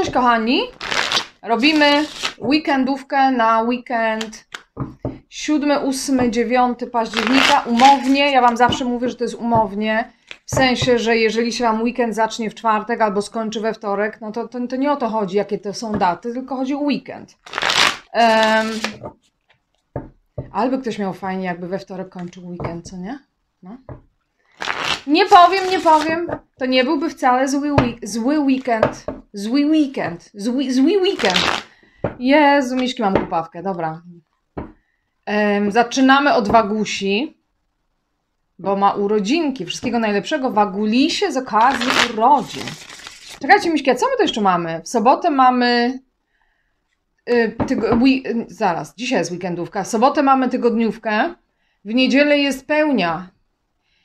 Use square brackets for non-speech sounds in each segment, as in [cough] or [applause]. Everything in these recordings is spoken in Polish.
cześć kochani. Robimy weekendówkę na weekend 7, 8, 9 października. Umownie, ja Wam zawsze mówię, że to jest umownie. W sensie, że jeżeli się Wam weekend zacznie w czwartek albo skończy we wtorek, no to, to, to nie o to chodzi, jakie to są daty, tylko chodzi o weekend. Um, albo ktoś miał fajnie, jakby we wtorek kończył weekend, co nie? No. Nie powiem, nie powiem. To nie byłby wcale zły, zły weekend. Zły weekend. Zły, zły weekend. Jezu, Miszki, mam kupawkę. Dobra. zaczynamy od Wagusi, bo ma urodzinki. Wszystkiego najlepszego Wagulisie z okazji urodzin. Czekajcie, Miśki, a co my to jeszcze mamy? W sobotę mamy... Y, tygo- zaraz, dzisiaj jest weekendówka. W sobotę mamy tygodniówkę. W niedzielę jest pełnia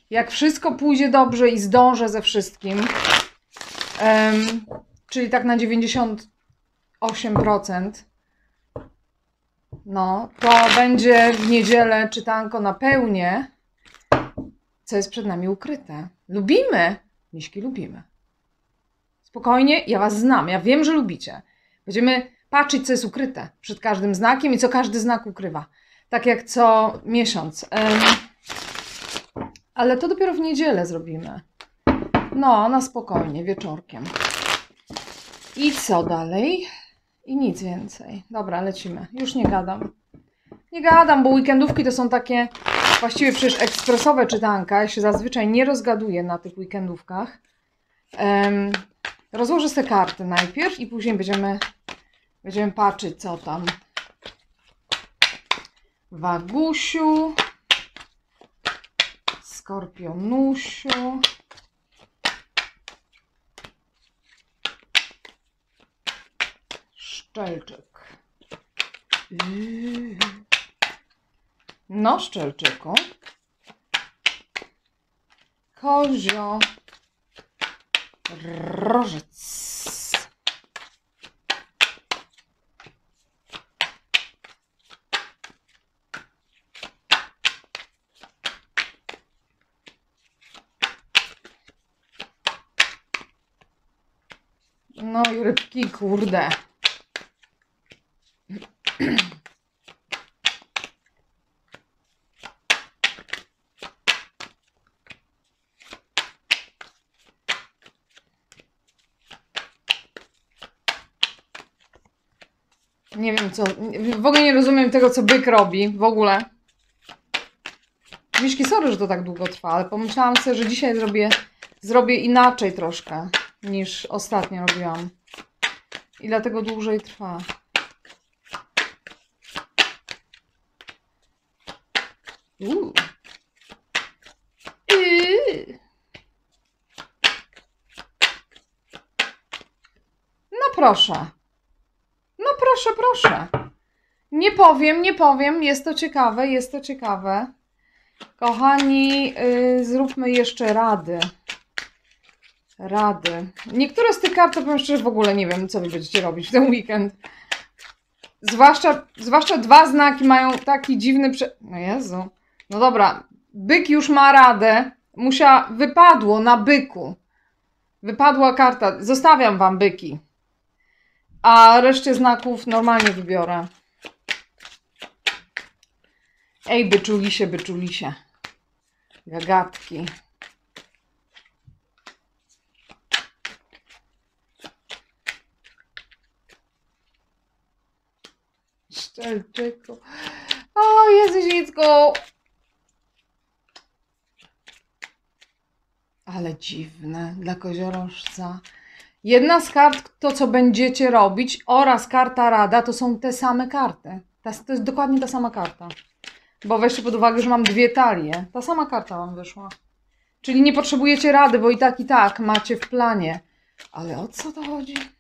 jak wszystko pójdzie dobrze i zdążę ze wszystkim, um, czyli tak na 98%, no, to będzie w niedzielę czytanko na pełnię, co jest przed nami ukryte. Lubimy, miśki lubimy. Spokojnie, ja Was znam, ja wiem, że lubicie. Będziemy patrzeć, co jest ukryte przed każdym znakiem i co każdy znak ukrywa. Tak jak co miesiąc. Um, ale to dopiero w niedzielę zrobimy. No, na spokojnie, wieczorkiem. I co dalej? I nic więcej. Dobra, lecimy. Już nie gadam. Nie gadam, bo weekendówki to są takie właściwie przecież ekspresowe czytanka. Ja się zazwyczaj nie rozgaduję na tych weekendówkach. Um, rozłożę te karty najpierw i później będziemy, będziemy patrzeć, co tam. Wagusiu. Skorpionusiu. Szczelczyk. No, szczelczyku. Kozio. Rożec. No i rybki, kurde. Nie wiem co. W ogóle nie rozumiem tego, co byk robi. W ogóle. Miszki, sorry, że to tak długo trwa, ale pomyślałam sobie, że dzisiaj zrobię, zrobię inaczej troszkę niż ostatnio robiłam. I dlatego dłużej trwa. Uuu. No proszę. No proszę, proszę. Nie powiem, nie powiem. Jest to ciekawe, jest to ciekawe. Kochani, yy, zróbmy jeszcze rady rady. Niektóre z tych kart, to powiem szczerze, w ogóle nie wiem, co wy będziecie robić w ten weekend. Zwłaszcza, zwłaszcza dwa znaki mają taki dziwny prze... No Jezu. No dobra, byk już ma radę. Musiała... Wypadło na byku. Wypadła karta. Zostawiam wam byki. A reszcie znaków normalnie wybiorę. Ej, czuli się, czuli się. Gagatki. Szczelczyku. O Jezu, dziecko! Ale dziwne dla koziorożca. Jedna z kart, to co będziecie robić, oraz karta rada, to są te same karty. To jest dokładnie ta sama karta. Bo weźcie pod uwagę, że mam dwie talie. Ta sama karta wam wyszła. Czyli nie potrzebujecie rady, bo i tak, i tak macie w planie. Ale o co to chodzi?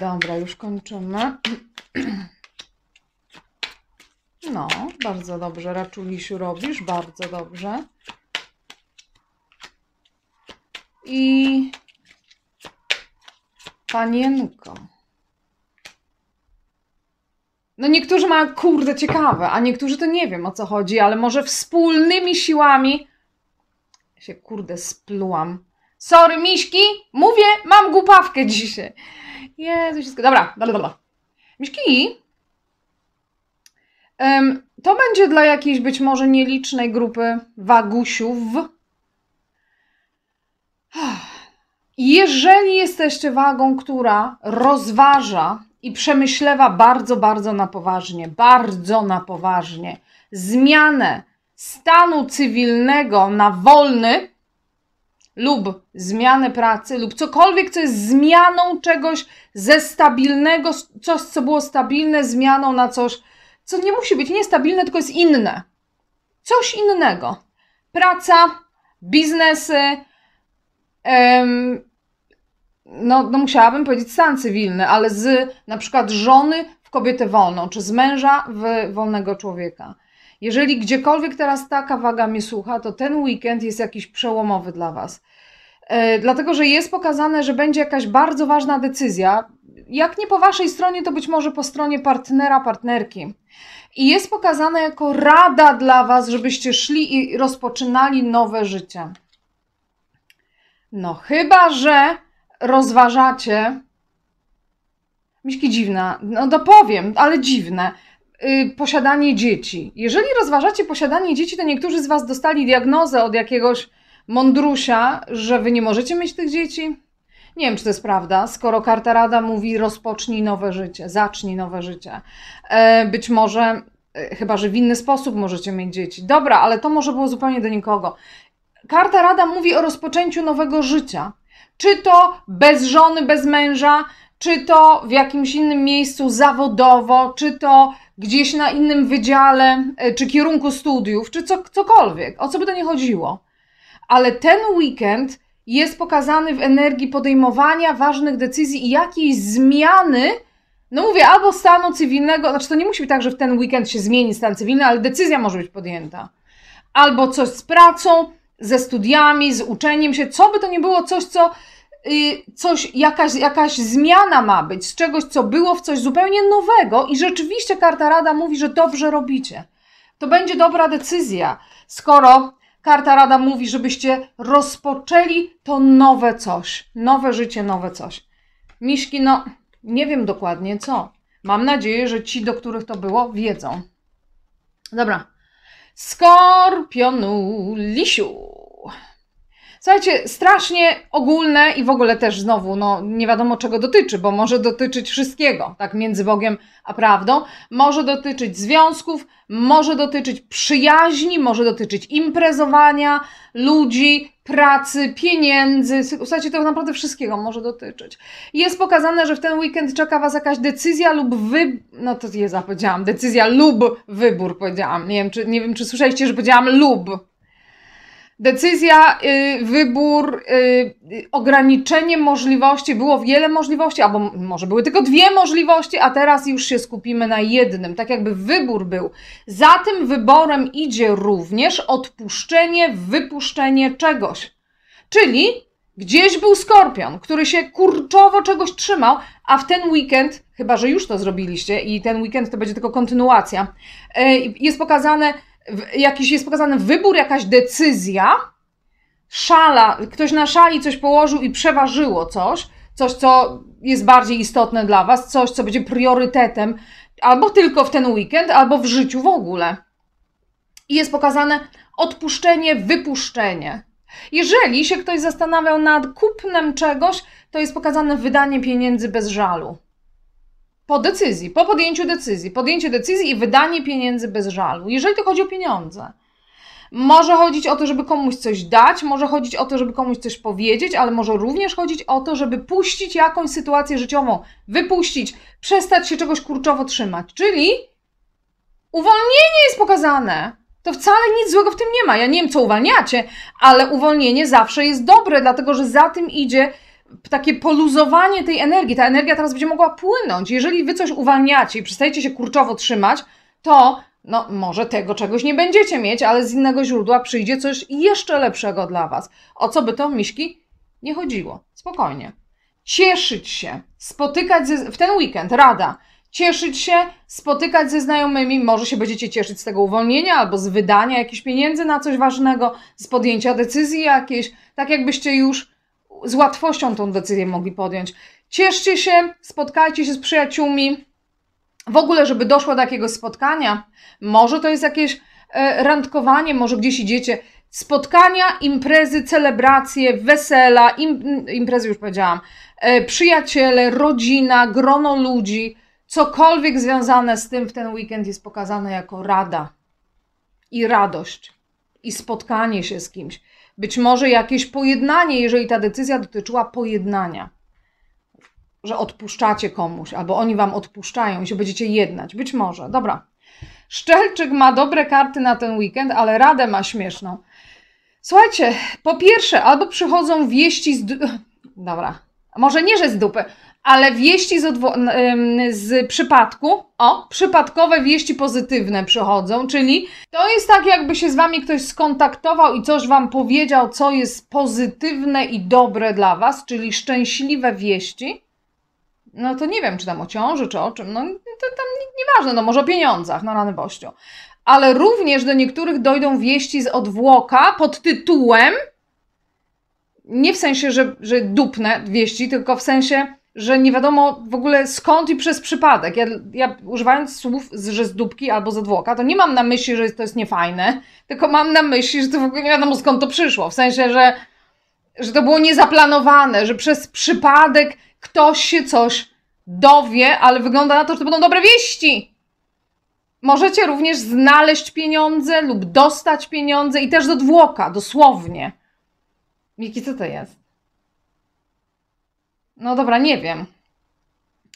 Dobra, już kończymy. [clears throat] No, bardzo dobrze, raczulisiu robisz, bardzo dobrze. I panienko. No niektórzy mają, kurde, ciekawe, a niektórzy to nie wiem o co chodzi, ale może wspólnymi siłami się, kurde, splułam. Sorry, miśki, mówię, mam głupawkę dzisiaj. Jezu, wszystko. Dobra, dobra, dobra. Miśki, to będzie dla jakiejś być może nielicznej grupy wagusiów. Jeżeli jesteście wagą, która rozważa i przemyślewa bardzo, bardzo na poważnie, bardzo na poważnie zmianę stanu cywilnego na wolny, lub zmianę pracy lub cokolwiek, co jest zmianą czegoś ze stabilnego, coś, co było stabilne, zmianą na coś, co nie musi być niestabilne, tylko jest inne. Coś innego. Praca, biznesy, em, no, no musiałabym powiedzieć stan cywilny, ale z na przykład żony w kobietę wolną, czy z męża w wolnego człowieka. Jeżeli gdziekolwiek teraz taka waga mnie słucha, to ten weekend jest jakiś przełomowy dla Was. E, dlatego że jest pokazane, że będzie jakaś bardzo ważna decyzja. Jak nie po waszej stronie, to być może po stronie partnera, partnerki. I jest pokazane jako rada dla was, żebyście szli i rozpoczynali nowe życie. No, chyba że rozważacie. Miśki dziwna, no dopowiem, ale dziwne. Yy, posiadanie dzieci. Jeżeli rozważacie posiadanie dzieci, to niektórzy z Was dostali diagnozę od jakiegoś mądrusia, że wy nie możecie mieć tych dzieci? Nie wiem, czy to jest prawda, skoro karta rada mówi rozpocznij nowe życie, zacznij nowe życie. E, być może, e, chyba że w inny sposób możecie mieć dzieci. Dobra, ale to może było zupełnie do nikogo. Karta rada mówi o rozpoczęciu nowego życia. Czy to bez żony, bez męża, czy to w jakimś innym miejscu zawodowo, czy to gdzieś na innym wydziale, e, czy kierunku studiów, czy co, cokolwiek. O co by to nie chodziło? ale ten weekend jest pokazany w energii podejmowania ważnych decyzji i jakiejś zmiany, no mówię, albo stanu cywilnego, znaczy to nie musi być tak, że w ten weekend się zmieni stan cywilny, ale decyzja może być podjęta. Albo coś z pracą, ze studiami, z uczeniem się, co by to nie było, coś, co y, coś, jakaś, jakaś zmiana ma być z czegoś, co było w coś zupełnie nowego i rzeczywiście karta rada mówi, że dobrze robicie. To będzie dobra decyzja, skoro Karta rada mówi, żebyście rozpoczęli to nowe coś, nowe życie, nowe coś. Miszki, no nie wiem dokładnie co. Mam nadzieję, że ci, do których to było, wiedzą. Dobra. Skorpionu, Lisiu. Słuchajcie, strasznie ogólne i w ogóle też znowu, no nie wiadomo czego dotyczy, bo może dotyczyć wszystkiego, tak między Bogiem a prawdą. Może dotyczyć związków, może dotyczyć przyjaźni, może dotyczyć imprezowania, ludzi, pracy, pieniędzy. Słuchajcie, to naprawdę wszystkiego może dotyczyć. Jest pokazane, że w ten weekend czeka Was jakaś decyzja lub wybór. No to je zapowiedziałam. Decyzja lub wybór powiedziałam. Nie wiem, czy, nie wiem, czy słyszeliście, że powiedziałam lub decyzja, y, wybór, y, ograniczenie możliwości, było wiele możliwości, albo może były tylko dwie możliwości, a teraz już się skupimy na jednym, tak jakby wybór był. Za tym wyborem idzie również odpuszczenie, wypuszczenie czegoś. Czyli gdzieś był skorpion, który się kurczowo czegoś trzymał, a w ten weekend, chyba że już to zrobiliście i ten weekend to będzie tylko kontynuacja, y, jest pokazane, jakiś jest pokazany wybór, jakaś decyzja, szala, ktoś na szali coś położył i przeważyło coś, coś, co jest bardziej istotne dla Was, coś, co będzie priorytetem albo tylko w ten weekend, albo w życiu w ogóle. I jest pokazane odpuszczenie, wypuszczenie. Jeżeli się ktoś zastanawiał nad kupnem czegoś, to jest pokazane wydanie pieniędzy bez żalu. Po decyzji, po podjęciu decyzji, podjęcie decyzji i wydanie pieniędzy bez żalu, jeżeli to chodzi o pieniądze. Może chodzić o to, żeby komuś coś dać, może chodzić o to, żeby komuś coś powiedzieć, ale może również chodzić o to, żeby puścić jakąś sytuację życiową, wypuścić, przestać się czegoś kurczowo trzymać. Czyli uwolnienie jest pokazane. To wcale nic złego w tym nie ma. Ja nie wiem, co uwalniacie, ale uwolnienie zawsze jest dobre, dlatego że za tym idzie takie poluzowanie tej energii. Ta energia teraz będzie mogła płynąć. Jeżeli wy coś uwalniacie i przestajecie się kurczowo trzymać, to no może tego czegoś nie będziecie mieć, ale z innego źródła przyjdzie coś jeszcze lepszego dla was. O co by to miśki nie chodziło? Spokojnie. Cieszyć się, spotykać ze, w ten weekend, rada. Cieszyć się, spotykać ze znajomymi, może się będziecie cieszyć z tego uwolnienia albo z wydania jakichś pieniędzy na coś ważnego, z podjęcia decyzji jakiejś, tak jakbyście już z łatwością tą decyzję mogli podjąć. Cieszcie się, spotkajcie się z przyjaciółmi. W ogóle, żeby doszło do takiego spotkania, może to jest jakieś e, randkowanie, może gdzieś idziecie. Spotkania, imprezy, celebracje, wesela, im, imprezy już powiedziałam, e, przyjaciele, rodzina, grono ludzi, cokolwiek związane z tym w ten weekend jest pokazane jako rada i radość i spotkanie się z kimś. Być może jakieś pojednanie, jeżeli ta decyzja dotyczyła pojednania, że odpuszczacie komuś, albo oni wam odpuszczają i się będziecie jednać. Być może, dobra. Szczelczyk ma dobre karty na ten weekend, ale radę ma śmieszną. Słuchajcie, po pierwsze, albo przychodzą wieści z. Dobra, może nie, że z dupy, ale wieści z, z, przypadku, o, przypadkowe wieści pozytywne przychodzą, czyli to jest tak, jakby się z wami ktoś skontaktował i coś wam powiedział, co jest pozytywne i dobre dla was, czyli szczęśliwe wieści. No to nie wiem, czy tam o ciąży, czy o czym, no to tam nieważne, no może o pieniądzach, no rany bościu. Ale również do niektórych dojdą wieści z odwłoka pod tytułem, nie w sensie, że, że dupne wieści, tylko w sensie, że nie wiadomo w ogóle skąd i przez przypadek. Ja, ja używając słów, że z dupki albo z odwłoka, to nie mam na myśli, że to jest niefajne, tylko mam na myśli, że to w ogóle nie wiadomo skąd to przyszło. W sensie, że, że to było niezaplanowane, że przez przypadek ktoś się coś dowie, ale wygląda na to, że to będą dobre wieści. Możecie również znaleźć pieniądze lub dostać pieniądze i też do dwłoka, dosłownie. Miki, co to jest? No dobra, nie wiem.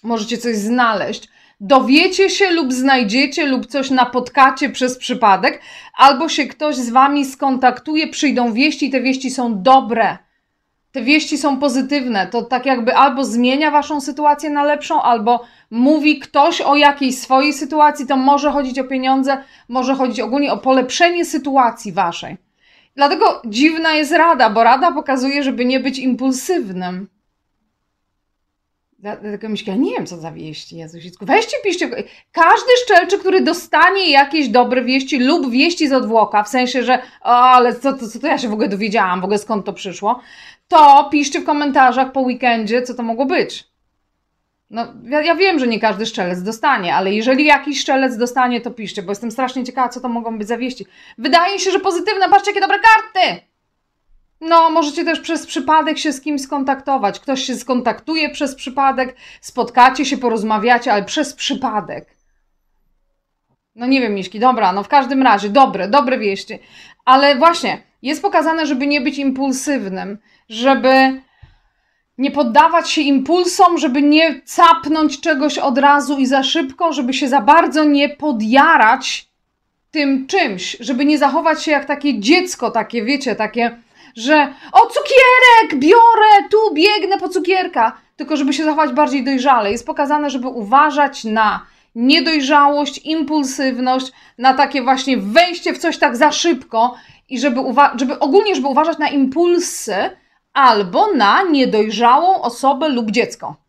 Możecie coś znaleźć. Dowiecie się lub znajdziecie lub coś napotkacie przez przypadek, albo się ktoś z wami skontaktuje, przyjdą wieści i te wieści są dobre. Te wieści są pozytywne. To tak jakby albo zmienia waszą sytuację na lepszą, albo mówi ktoś o jakiejś swojej sytuacji, to może chodzić o pieniądze, może chodzić ogólnie o polepszenie sytuacji waszej. Dlatego dziwna jest rada, bo rada pokazuje, żeby nie być impulsywnym. Dlatego myślę, ja nie wiem, co za wieści, Jezusicku. Weźcie, piszcie. Każdy szczelczy, który dostanie jakieś dobre wieści lub wieści z odwłoka, w sensie, że o, ale co, co, co to ja się w ogóle dowiedziałam, w ogóle skąd to przyszło, to piszcie w komentarzach po weekendzie, co to mogło być. No, ja, ja wiem, że nie każdy szczelec dostanie, ale jeżeli jakiś szczelec dostanie, to piszcie, bo jestem strasznie ciekawa, co to mogą być za wieści. Wydaje się, że pozytywne, patrzcie, jakie dobre karty! No, możecie też przez przypadek się z kim skontaktować. Ktoś się skontaktuje przez przypadek, spotkacie się, porozmawiacie, ale przez przypadek. No nie wiem, Miśki, dobra, no w każdym razie, dobre, dobre wieści. Ale właśnie, jest pokazane, żeby nie być impulsywnym, żeby nie poddawać się impulsom, żeby nie capnąć czegoś od razu i za szybko, żeby się za bardzo nie podjarać tym czymś, żeby nie zachować się jak takie dziecko, takie wiecie, takie że o cukierek biorę, tu biegnę po cukierka, tylko żeby się zachować bardziej dojrzale. Jest pokazane, żeby uważać na niedojrzałość, impulsywność, na takie właśnie wejście w coś tak za szybko i żeby, uwa- żeby ogólnie żeby uważać na impulsy albo na niedojrzałą osobę lub dziecko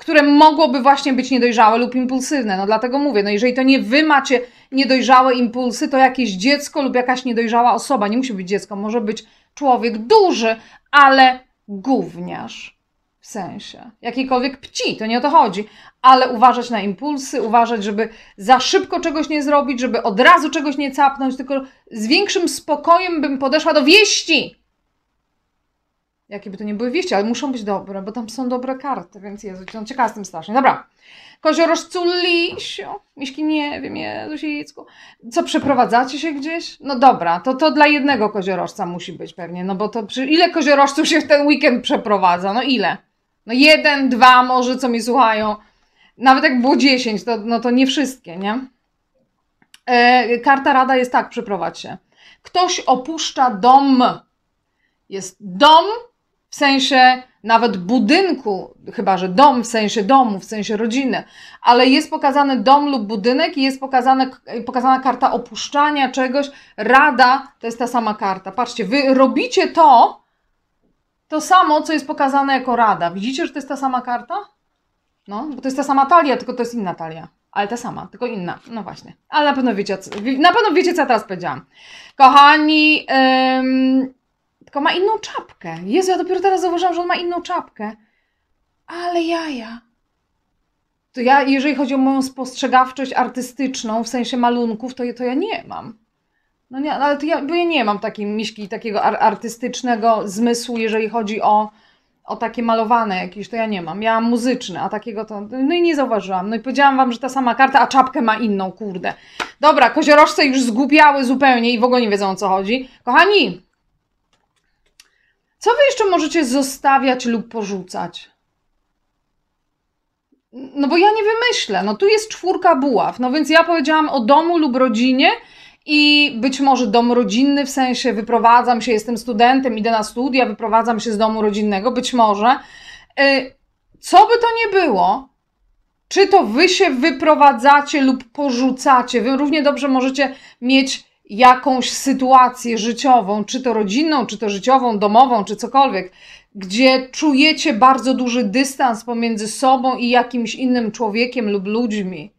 które mogłoby właśnie być niedojrzałe lub impulsywne. No dlatego mówię, no jeżeli to nie wy macie niedojrzałe impulsy, to jakieś dziecko lub jakaś niedojrzała osoba, nie musi być dziecko, może być człowiek duży, ale gówniarz w sensie. Jakiejkolwiek pci, to nie o to chodzi, ale uważać na impulsy, uważać, żeby za szybko czegoś nie zrobić, żeby od razu czegoś nie capnąć, tylko z większym spokojem bym podeszła do wieści jakie by to nie były wieści, ale muszą być dobre, bo tam są dobre karty, więc Jezu, no ciekawa z tym strasznie. Dobra. Koziorożcu Lisio, Miśki, nie wiem, Jezusicku. Co, przeprowadzacie się gdzieś? No dobra, to to dla jednego koziorożca musi być pewnie, no bo to przy... ile koziorożców się w ten weekend przeprowadza? No ile? No jeden, dwa może, co mi słuchają. Nawet jak było dziesięć, to, no to nie wszystkie, nie? E, karta rada jest tak, przeprowadź się. Ktoś opuszcza dom. Jest dom, w sensie nawet budynku, chyba że dom, w sensie domu, w sensie rodziny, ale jest pokazany dom lub budynek i jest pokazane, pokazana karta opuszczania czegoś, rada, to jest ta sama karta. Patrzcie, wy robicie to, to samo, co jest pokazane jako rada. Widzicie, że to jest ta sama karta? No, bo to jest ta sama talia, tylko to jest inna talia. Ale ta sama, tylko inna. No właśnie. Ale na pewno wiecie, co, na pewno wiecie, co ja teraz powiedziałam. Kochani, ym, tylko ma inną czapkę. Jezu, ja dopiero teraz zauważyłam, że on ma inną czapkę. Ale jaja. To ja, jeżeli chodzi o moją spostrzegawczość artystyczną, w sensie malunków, to, to ja nie mam. No nie, ale to ja, bo ja nie mam takiej miśki, takiego ar artystycznego zmysłu, jeżeli chodzi o, o takie malowane jakieś, to ja nie mam. Ja mam muzyczny, a takiego to. No i nie zauważyłam. No i powiedziałam wam, że ta sama karta, a czapkę ma inną, kurde. Dobra, koziorożce już zgubiały zupełnie i w ogóle nie wiedzą o co chodzi. Kochani, co wy jeszcze możecie zostawiać lub porzucać? No bo ja nie wymyślę. No tu jest czwórka buław. No więc ja powiedziałam o domu lub rodzinie i być może dom rodzinny, w sensie wyprowadzam się, jestem studentem, idę na studia, wyprowadzam się z domu rodzinnego, być może. Y, co by to nie było, czy to wy się wyprowadzacie lub porzucacie, wy równie dobrze możecie mieć jakąś sytuację życiową, czy to rodzinną, czy to życiową, domową, czy cokolwiek, gdzie czujecie bardzo duży dystans pomiędzy sobą i jakimś innym człowiekiem lub ludźmi.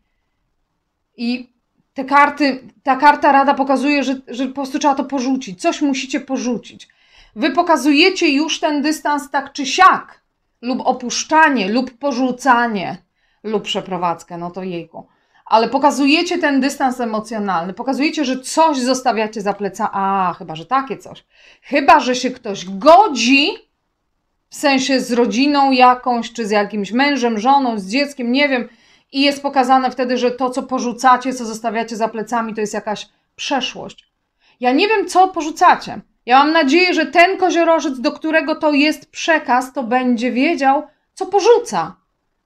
I te karty, ta karta rada pokazuje, że, że po prostu trzeba to porzucić, coś musicie porzucić. Wy pokazujecie już ten dystans tak czy siak, lub opuszczanie, lub porzucanie, lub przeprowadzkę, no to jejku ale pokazujecie ten dystans emocjonalny, pokazujecie, że coś zostawiacie za pleca, a chyba, że takie coś. Chyba, że się ktoś godzi, w sensie z rodziną jakąś, czy z jakimś mężem, żoną, z dzieckiem, nie wiem, i jest pokazane wtedy, że to, co porzucacie, co zostawiacie za plecami, to jest jakaś przeszłość. Ja nie wiem, co porzucacie. Ja mam nadzieję, że ten koziorożec, do którego to jest przekaz, to będzie wiedział, co porzuca.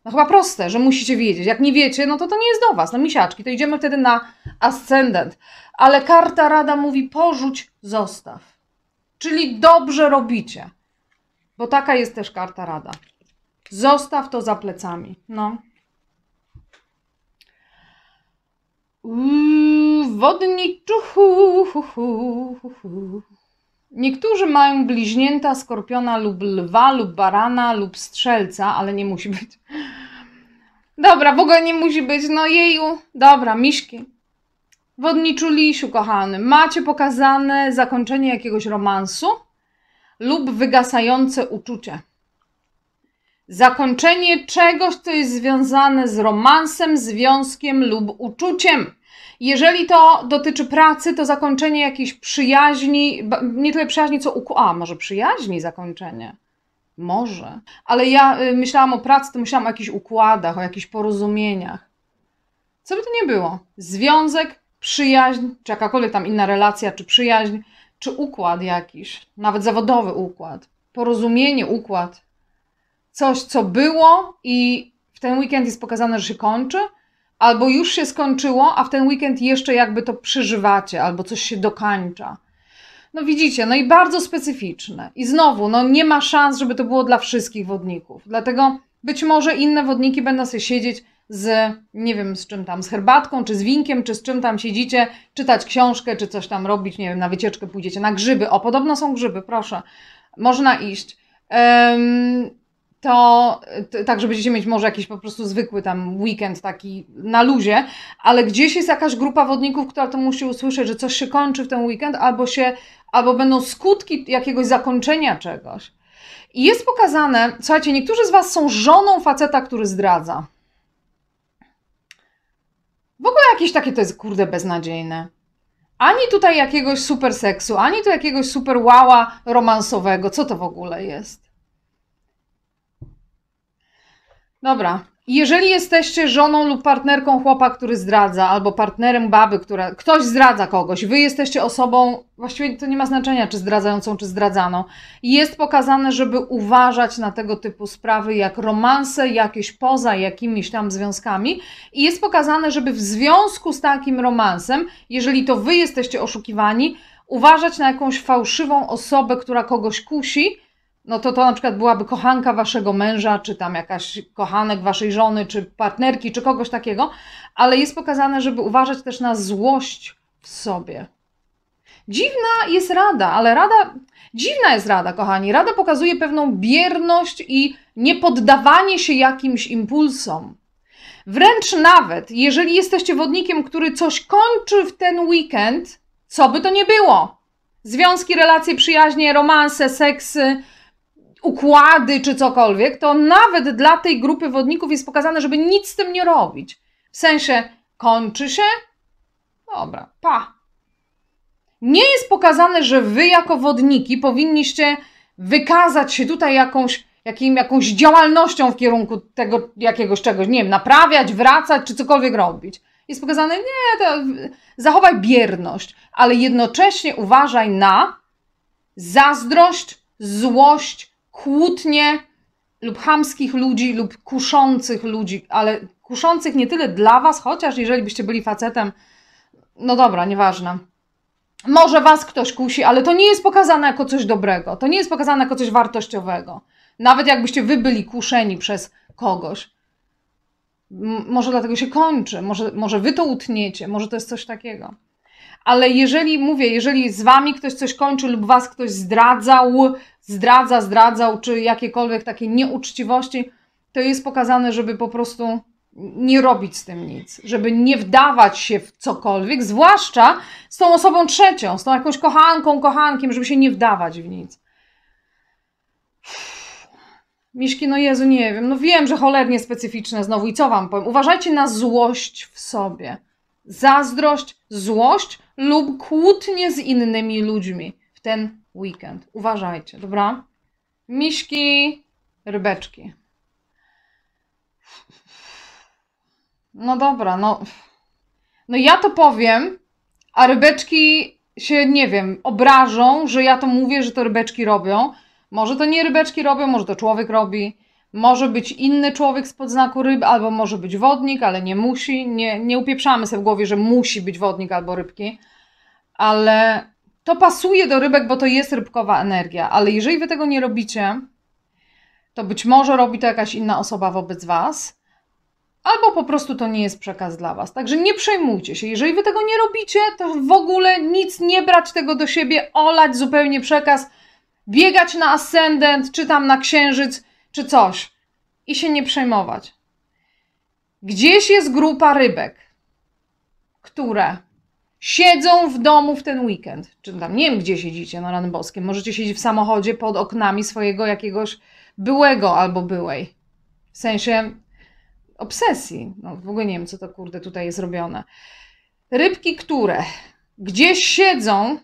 No chyba proste, że musicie wiedzieć. Jak nie wiecie, no to to nie jest do Was, no misiaczki, to idziemy wtedy na ascendent. Ale karta rada mówi porzuć, zostaw. Czyli dobrze robicie. Bo taka jest też karta rada. Zostaw to za plecami. No. Uuu, wodniczuchu. Niektórzy mają bliźnięta, skorpiona lub lwa lub barana lub strzelca, ale nie musi być. Dobra, w ogóle nie musi być. No jeju. Dobra, miszki. Wodniczu Lisiu, kochany, macie pokazane zakończenie jakiegoś romansu lub wygasające uczucie. Zakończenie czegoś, co jest związane z romansem, związkiem lub uczuciem. Jeżeli to dotyczy pracy, to zakończenie jakiejś przyjaźni, nie tyle przyjaźni, co uku, a może przyjaźni zakończenie może. Ale ja y, myślałam o pracy, to myślałam o jakichś układach, o jakichś porozumieniach. Co by to nie było? Związek, przyjaźń, czy jakakolwiek tam inna relacja, czy przyjaźń, czy układ jakiś, nawet zawodowy układ, porozumienie, układ. Coś, co było i w ten weekend jest pokazane, że się kończy, albo już się skończyło, a w ten weekend jeszcze jakby to przeżywacie, albo coś się dokańcza. No widzicie, no i bardzo specyficzne. I znowu, no nie ma szans, żeby to było dla wszystkich wodników. Dlatego być może inne wodniki będą sobie siedzieć z, nie wiem, z czym tam, z herbatką, czy z winkiem, czy z czym tam siedzicie, czytać książkę, czy coś tam robić, nie wiem, na wycieczkę pójdziecie, na grzyby. O, podobno są grzyby, proszę. Można iść. Um, to tak, że będziecie mieć może jakiś po prostu zwykły tam weekend taki na luzie, ale gdzieś jest jakaś grupa wodników, która to musi usłyszeć, że coś się kończy w ten weekend, albo się, albo będą skutki jakiegoś zakończenia czegoś. I jest pokazane, słuchajcie, niektórzy z Was są żoną faceta, który zdradza. W ogóle jakieś takie to jest kurde beznadziejne. Ani tutaj jakiegoś super seksu, ani tu jakiegoś super wała romansowego. Co to w ogóle jest? Dobra. Jeżeli jesteście żoną lub partnerką chłopa, który zdradza, albo partnerem baby, która. Ktoś zdradza kogoś, wy jesteście osobą, właściwie to nie ma znaczenia, czy zdradzającą, czy zdradzaną. Jest pokazane, żeby uważać na tego typu sprawy, jak romanse, jakieś poza jakimiś tam związkami. I jest pokazane, żeby w związku z takim romansem, jeżeli to wy jesteście oszukiwani, uważać na jakąś fałszywą osobę, która kogoś kusi no to to na przykład byłaby kochanka waszego męża, czy tam jakaś kochanek waszej żony, czy partnerki, czy kogoś takiego, ale jest pokazane, żeby uważać też na złość w sobie. Dziwna jest rada, ale rada, dziwna jest rada, kochani. Rada pokazuje pewną bierność i niepoddawanie się jakimś impulsom. Wręcz nawet, jeżeli jesteście wodnikiem, który coś kończy w ten weekend, co by to nie było? Związki, relacje, przyjaźnie, romanse, seksy, układy czy cokolwiek, to nawet dla tej grupy wodników jest pokazane, żeby nic z tym nie robić. W sensie kończy się, dobra, pa. Nie jest pokazane, że wy jako wodniki powinniście wykazać się tutaj jakąś, jakim, jakąś działalnością w kierunku tego jakiegoś czegoś, nie wiem, naprawiać, wracać czy cokolwiek robić. Jest pokazane, nie, to zachowaj bierność, ale jednocześnie uważaj na zazdrość, złość, kłótnie lub hamskich ludzi, lub kuszących ludzi, ale kuszących nie tyle dla was, chociaż jeżeli byście byli facetem, no dobra, nieważne. Może was ktoś kusi, ale to nie jest pokazane jako coś dobrego, to nie jest pokazane jako coś wartościowego. Nawet jakbyście wy byli kuszeni przez kogoś. M może dlatego się kończy, może, może wy to utniecie, może to jest coś takiego. Ale jeżeli mówię, jeżeli z wami ktoś coś kończy lub was ktoś zdradzał, zdradza, zdradzał, czy jakiekolwiek takie nieuczciwości, to jest pokazane, żeby po prostu nie robić z tym nic, żeby nie wdawać się w cokolwiek, zwłaszcza z tą osobą trzecią, z tą jakąś kochanką, kochankiem, żeby się nie wdawać w nic. Miszki, no Jezu, nie wiem, no wiem, że cholernie specyficzne znowu i co Wam powiem. Uważajcie na złość w sobie. Zazdrość, złość lub kłótnie z innymi ludźmi. W ten weekend. Uważajcie, dobra? Miśki, rybeczki. No dobra, no. No ja to powiem, a rybeczki się, nie wiem, obrażą, że ja to mówię, że to rybeczki robią. Może to nie rybeczki robią, może to człowiek robi. Może być inny człowiek spod znaku ryb, albo może być wodnik, ale nie musi. Nie, nie upieprzamy sobie w głowie, że musi być wodnik albo rybki. Ale to pasuje do rybek, bo to jest rybkowa energia, ale jeżeli wy tego nie robicie, to być może robi to jakaś inna osoba wobec was, albo po prostu to nie jest przekaz dla was. Także nie przejmujcie się. Jeżeli wy tego nie robicie, to w ogóle nic nie brać tego do siebie, olać zupełnie przekaz, biegać na ascendent, czy tam na księżyc, czy coś i się nie przejmować. Gdzieś jest grupa rybek, które siedzą w domu w ten weekend. Czy tam nie wiem, gdzie siedzicie, no rany boskie. Możecie siedzieć w samochodzie pod oknami swojego jakiegoś byłego albo byłej. W sensie obsesji. No, w ogóle nie wiem, co to kurde tutaj jest robione. Rybki, które gdzieś siedzą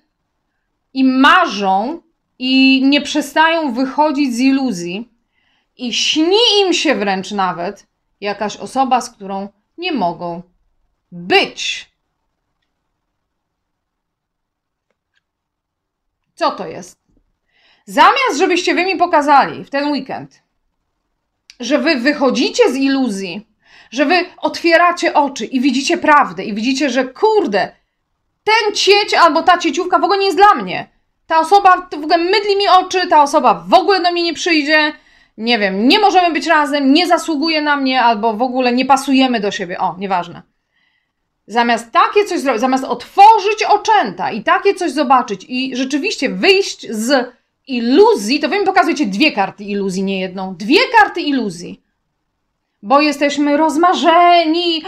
i marzą i nie przestają wychodzić z iluzji i śni im się wręcz nawet jakaś osoba, z którą nie mogą być. Co to jest? Zamiast, żebyście wy mi pokazali w ten weekend, że wy wychodzicie z iluzji, że wy otwieracie oczy i widzicie prawdę i widzicie, że kurde, ten cieć albo ta cieciówka w ogóle nie jest dla mnie. Ta osoba w ogóle mydli mi oczy, ta osoba w ogóle do mnie nie przyjdzie, nie wiem, nie możemy być razem, nie zasługuje na mnie albo w ogóle nie pasujemy do siebie. O, nieważne. Zamiast takie coś zrobić, zamiast otworzyć oczęta i takie coś zobaczyć i rzeczywiście wyjść z iluzji, to wy mi pokazujecie dwie karty iluzji, nie jedną. Dwie karty iluzji. Bo jesteśmy rozmarzeni.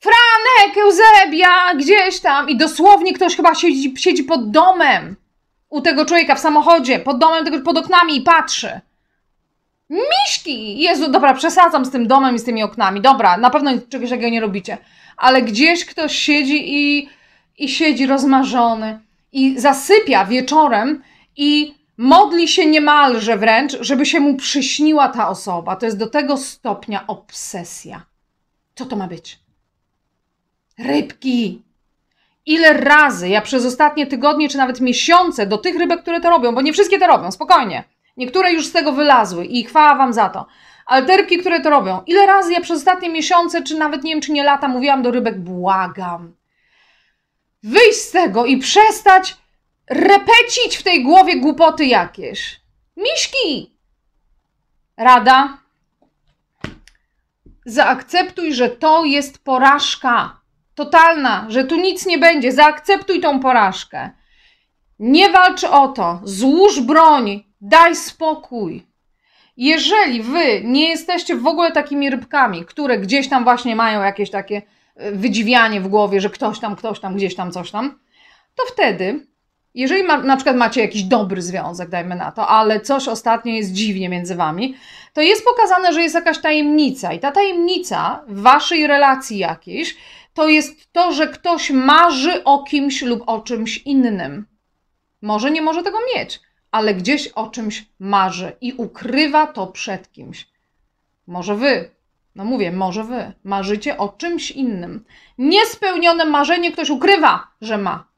Franek, Eusebia, gdzieś tam. I dosłownie ktoś chyba siedzi, siedzi pod domem u tego człowieka w samochodzie, pod domem, pod oknami i patrzy. Miszki! Jezu, dobra, przesadzam z tym domem i z tymi oknami. Dobra, na pewno czegoś takiego nie robicie. Ale gdzieś ktoś siedzi i, i siedzi rozmarzony. I zasypia wieczorem i modli się niemalże wręcz, żeby się mu przyśniła ta osoba. To jest do tego stopnia obsesja. Co to ma być? Rybki! Ile razy ja przez ostatnie tygodnie czy nawet miesiące do tych rybek, które to robią, bo nie wszystkie to robią, spokojnie Niektóre już z tego wylazły i chwała Wam za to. Alterki, które to robią. Ile razy ja przez ostatnie miesiące, czy nawet nie wiem, czy nie lata, mówiłam do rybek, błagam. Wyjść z tego i przestać repecić w tej głowie głupoty jakieś. Miśki! Rada. Zaakceptuj, że to jest porażka. Totalna, że tu nic nie będzie. Zaakceptuj tą porażkę. Nie walcz o to. Złóż broń. Daj spokój. Jeżeli wy nie jesteście w ogóle takimi rybkami, które gdzieś tam właśnie mają jakieś takie e, wydziwianie w głowie, że ktoś tam, ktoś tam, gdzieś tam, coś tam, to wtedy, jeżeli ma, na przykład macie jakiś dobry związek, dajmy na to, ale coś ostatnio jest dziwnie między wami, to jest pokazane, że jest jakaś tajemnica i ta tajemnica w waszej relacji jakiejś to jest to, że ktoś marzy o kimś lub o czymś innym. Może nie może tego mieć, ale gdzieś o czymś marzy i ukrywa to przed kimś. Może wy, no mówię, może wy marzycie o czymś innym. Niespełnione marzenie ktoś ukrywa, że ma.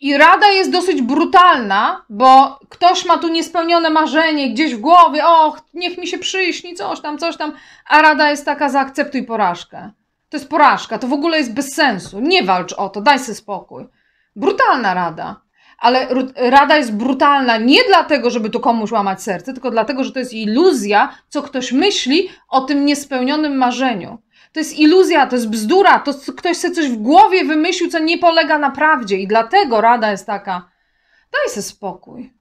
I rada jest dosyć brutalna, bo ktoś ma tu niespełnione marzenie gdzieś w głowie, och, niech mi się przyśni, coś tam, coś tam, a rada jest taka, zaakceptuj porażkę. To jest porażka, to w ogóle jest bez sensu. Nie walcz o to, daj sobie spokój. Brutalna rada ale rada jest brutalna nie dlatego, żeby tu komuś łamać serce, tylko dlatego, że to jest iluzja, co ktoś myśli o tym niespełnionym marzeniu. To jest iluzja, to jest bzdura, to ktoś sobie coś w głowie wymyślił, co nie polega na prawdzie i dlatego rada jest taka, daj se spokój.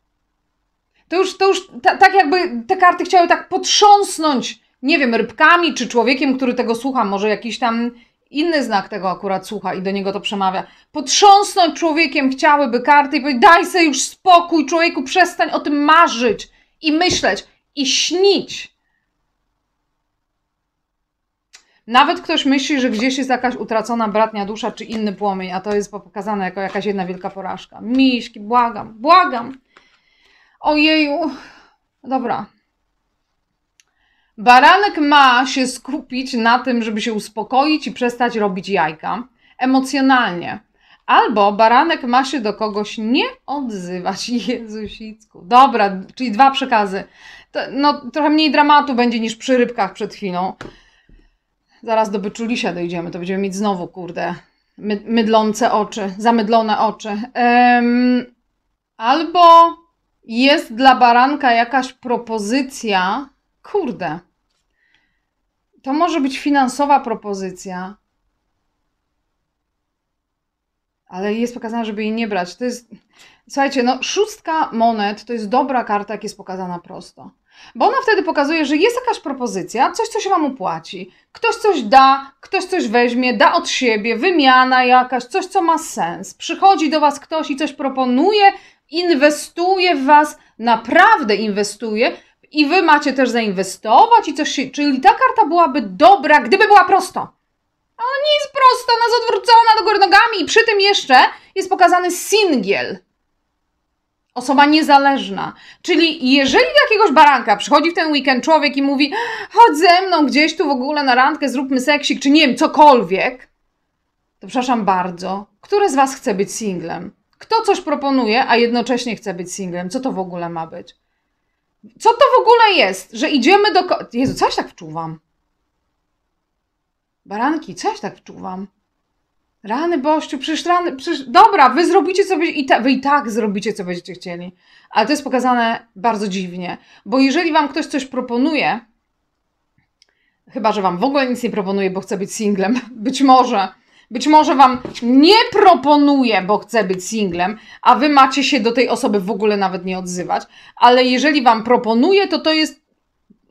To już, to już ta, tak jakby te karty chciały tak potrząsnąć, nie wiem, rybkami czy człowiekiem, który tego słucha, może jakiś tam Inny znak tego akurat słucha i do niego to przemawia. Potrząsnąć człowiekiem chciałyby karty i powiedzieć: Daj sobie już spokój, człowieku, przestań o tym marzyć i myśleć i śnić. Nawet ktoś myśli, że gdzieś jest jakaś utracona bratnia dusza czy inny płomień, a to jest pokazane jako jakaś jedna wielka porażka. Miśki, błagam, błagam. Ojeju. Dobra, Baranek ma się skupić na tym, żeby się uspokoić i przestać robić jajka emocjonalnie. Albo baranek ma się do kogoś nie odzywać. [laughs] Jezusicku. Dobra, czyli dwa przekazy. To, no, trochę mniej dramatu będzie niż przy rybkach przed chwilą. Zaraz do byczulisia dojdziemy, to będziemy mieć znowu, kurde, my, mydlące oczy, zamydlone oczy. Um, albo jest dla baranka jakaś propozycja, kurde, to może być finansowa propozycja, ale jest pokazana, żeby jej nie brać. To jest, słuchajcie, no szóstka monet to jest dobra karta, jak jest pokazana prosto. Bo ona wtedy pokazuje, że jest jakaś propozycja, coś, co się Wam opłaci. Ktoś coś da, ktoś coś weźmie, da od siebie, wymiana jakaś, coś, co ma sens. Przychodzi do Was ktoś i coś proponuje, inwestuje w Was, naprawdę inwestuje i wy macie też zainwestować i coś się... Czyli ta karta byłaby dobra, gdyby była prosto. Ale nie jest prosto, ona jest odwrócona do góry nogami i przy tym jeszcze jest pokazany singiel. Osoba niezależna. Czyli jeżeli do jakiegoś baranka przychodzi w ten weekend człowiek i mówi chodź ze mną gdzieś tu w ogóle na randkę, zróbmy seksik, czy nie wiem, cokolwiek, to przepraszam bardzo, który z Was chce być singlem? Kto coś proponuje, a jednocześnie chce być singlem? Co to w ogóle ma być? Co to w ogóle jest, że idziemy do. Ko- Jezu, coś tak wczuwam. Baranki, coś tak wczuwam. Rany Bościu, przecież rany, przecież, dobra, wy zrobicie co i, ta, wy i tak zrobicie co będziecie chcieli. Ale to jest pokazane bardzo dziwnie, bo jeżeli wam ktoś coś proponuje, chyba że wam w ogóle nic nie proponuje, bo chce być singlem, [laughs] być może, być może wam nie proponuję, bo chcę być singlem, a wy macie się do tej osoby w ogóle nawet nie odzywać, ale jeżeli wam proponuję, to to jest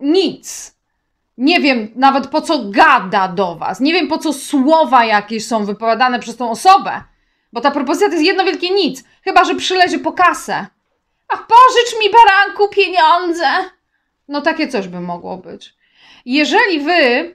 nic. Nie wiem nawet po co gada do was, nie wiem po co słowa jakieś są wypowiadane przez tą osobę, bo ta propozycja to jest jedno wielkie nic, chyba że przyleży po kasę. Ach, pożycz mi baranku pieniądze! No takie coś by mogło być. Jeżeli wy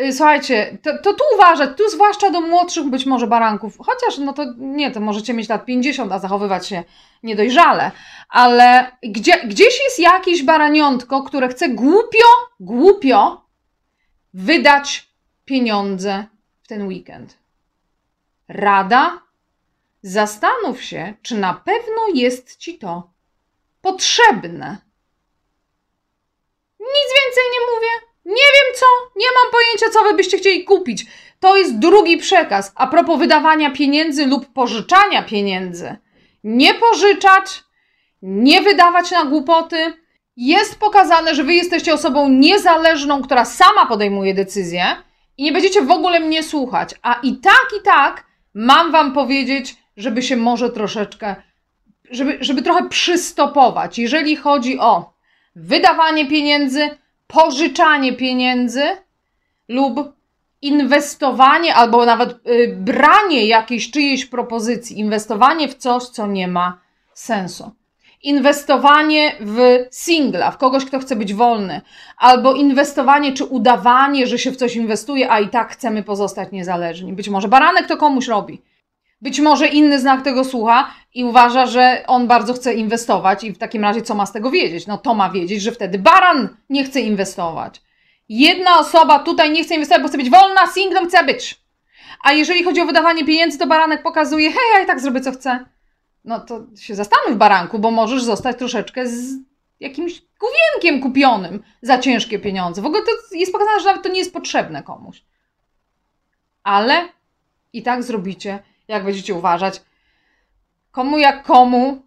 Y, słuchajcie, to, to, tu uważać, tu zwłaszcza do młodszych być może baranków, chociaż no to nie, to możecie mieć lat 50, a zachowywać się niedojrzale, ale gdzie, gdzieś jest jakieś baraniątko, które chce głupio, głupio wydać pieniądze w ten weekend. Rada, zastanów się, czy na pewno jest ci to potrzebne. wiecie, co wy byście chcieli kupić. To jest drugi przekaz. A propos wydawania pieniędzy lub pożyczania pieniędzy. Nie pożyczać, nie wydawać na głupoty. Jest pokazane, że wy jesteście osobą niezależną, która sama podejmuje decyzje i nie będziecie w ogóle mnie słuchać. A i tak, i tak mam wam powiedzieć, żeby się może troszeczkę, żeby, żeby trochę przystopować, jeżeli chodzi o wydawanie pieniędzy, pożyczanie pieniędzy lub inwestowanie albo nawet y, branie jakiejś czyjejś propozycji, inwestowanie w coś, co nie ma sensu. Inwestowanie w singla, w kogoś, kto chce być wolny, albo inwestowanie czy udawanie, że się w coś inwestuje, a i tak chcemy pozostać niezależni. Być może baranek to komuś robi. Być może inny znak tego słucha i uważa, że on bardzo chce inwestować, i w takim razie co ma z tego wiedzieć? No to ma wiedzieć, że wtedy baran nie chce inwestować. Jedna osoba tutaj nie chce inwestować, bo chce być wolna, singlem chce być. A jeżeli chodzi o wydawanie pieniędzy, to baranek pokazuje, hej, ja i tak zrobię co chcę. No to się zastanów, baranku, bo możesz zostać troszeczkę z jakimś główienkiem kupionym za ciężkie pieniądze. W ogóle to jest pokazane, że nawet to nie jest potrzebne komuś. Ale i tak zrobicie, jak będziecie uważać. Komu jak komu,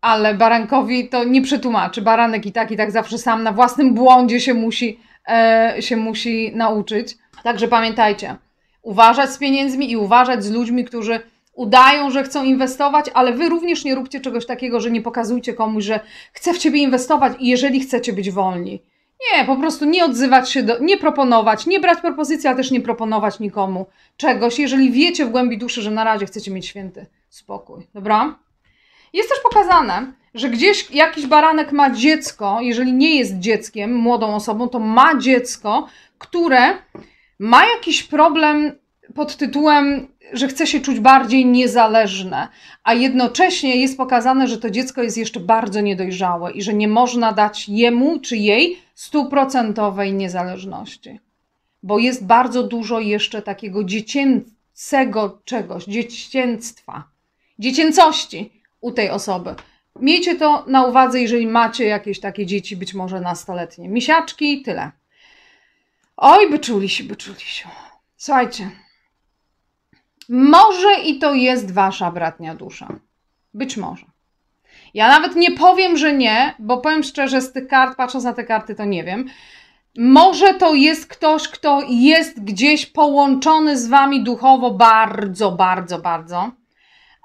ale barankowi to nie przetłumaczy. Baranek i tak, i tak zawsze sam na własnym błądzie się musi E, się musi nauczyć. Także pamiętajcie, uważać z pieniędzmi i uważać z ludźmi, którzy udają, że chcą inwestować, ale wy również nie róbcie czegoś takiego, że nie pokazujcie komuś, że chcę w ciebie inwestować i jeżeli chcecie być wolni. Nie, po prostu nie odzywać się, do, nie proponować, nie brać propozycji, ale też nie proponować nikomu czegoś, jeżeli wiecie w głębi duszy, że na razie chcecie mieć święty spokój. Dobra? Jest też pokazane, że gdzieś jakiś baranek ma dziecko, jeżeli nie jest dzieckiem, młodą osobą, to ma dziecko, które ma jakiś problem pod tytułem, że chce się czuć bardziej niezależne, a jednocześnie jest pokazane, że to dziecko jest jeszcze bardzo niedojrzałe i że nie można dać jemu czy jej stuprocentowej niezależności, bo jest bardzo dużo jeszcze takiego dziecięcego czegoś, dziecięctwa, dziecięcości u tej osoby. Miejcie to na uwadze, jeżeli macie jakieś takie dzieci, być może nastoletnie. Misiaczki, tyle. Oj, czuli się, czuli się. Słuchajcie, może i to jest wasza bratnia dusza. Być może. Ja nawet nie powiem, że nie, bo powiem szczerze, z tych kart, patrząc na te karty, to nie wiem. Może to jest ktoś, kto jest gdzieś połączony z wami duchowo bardzo, bardzo, bardzo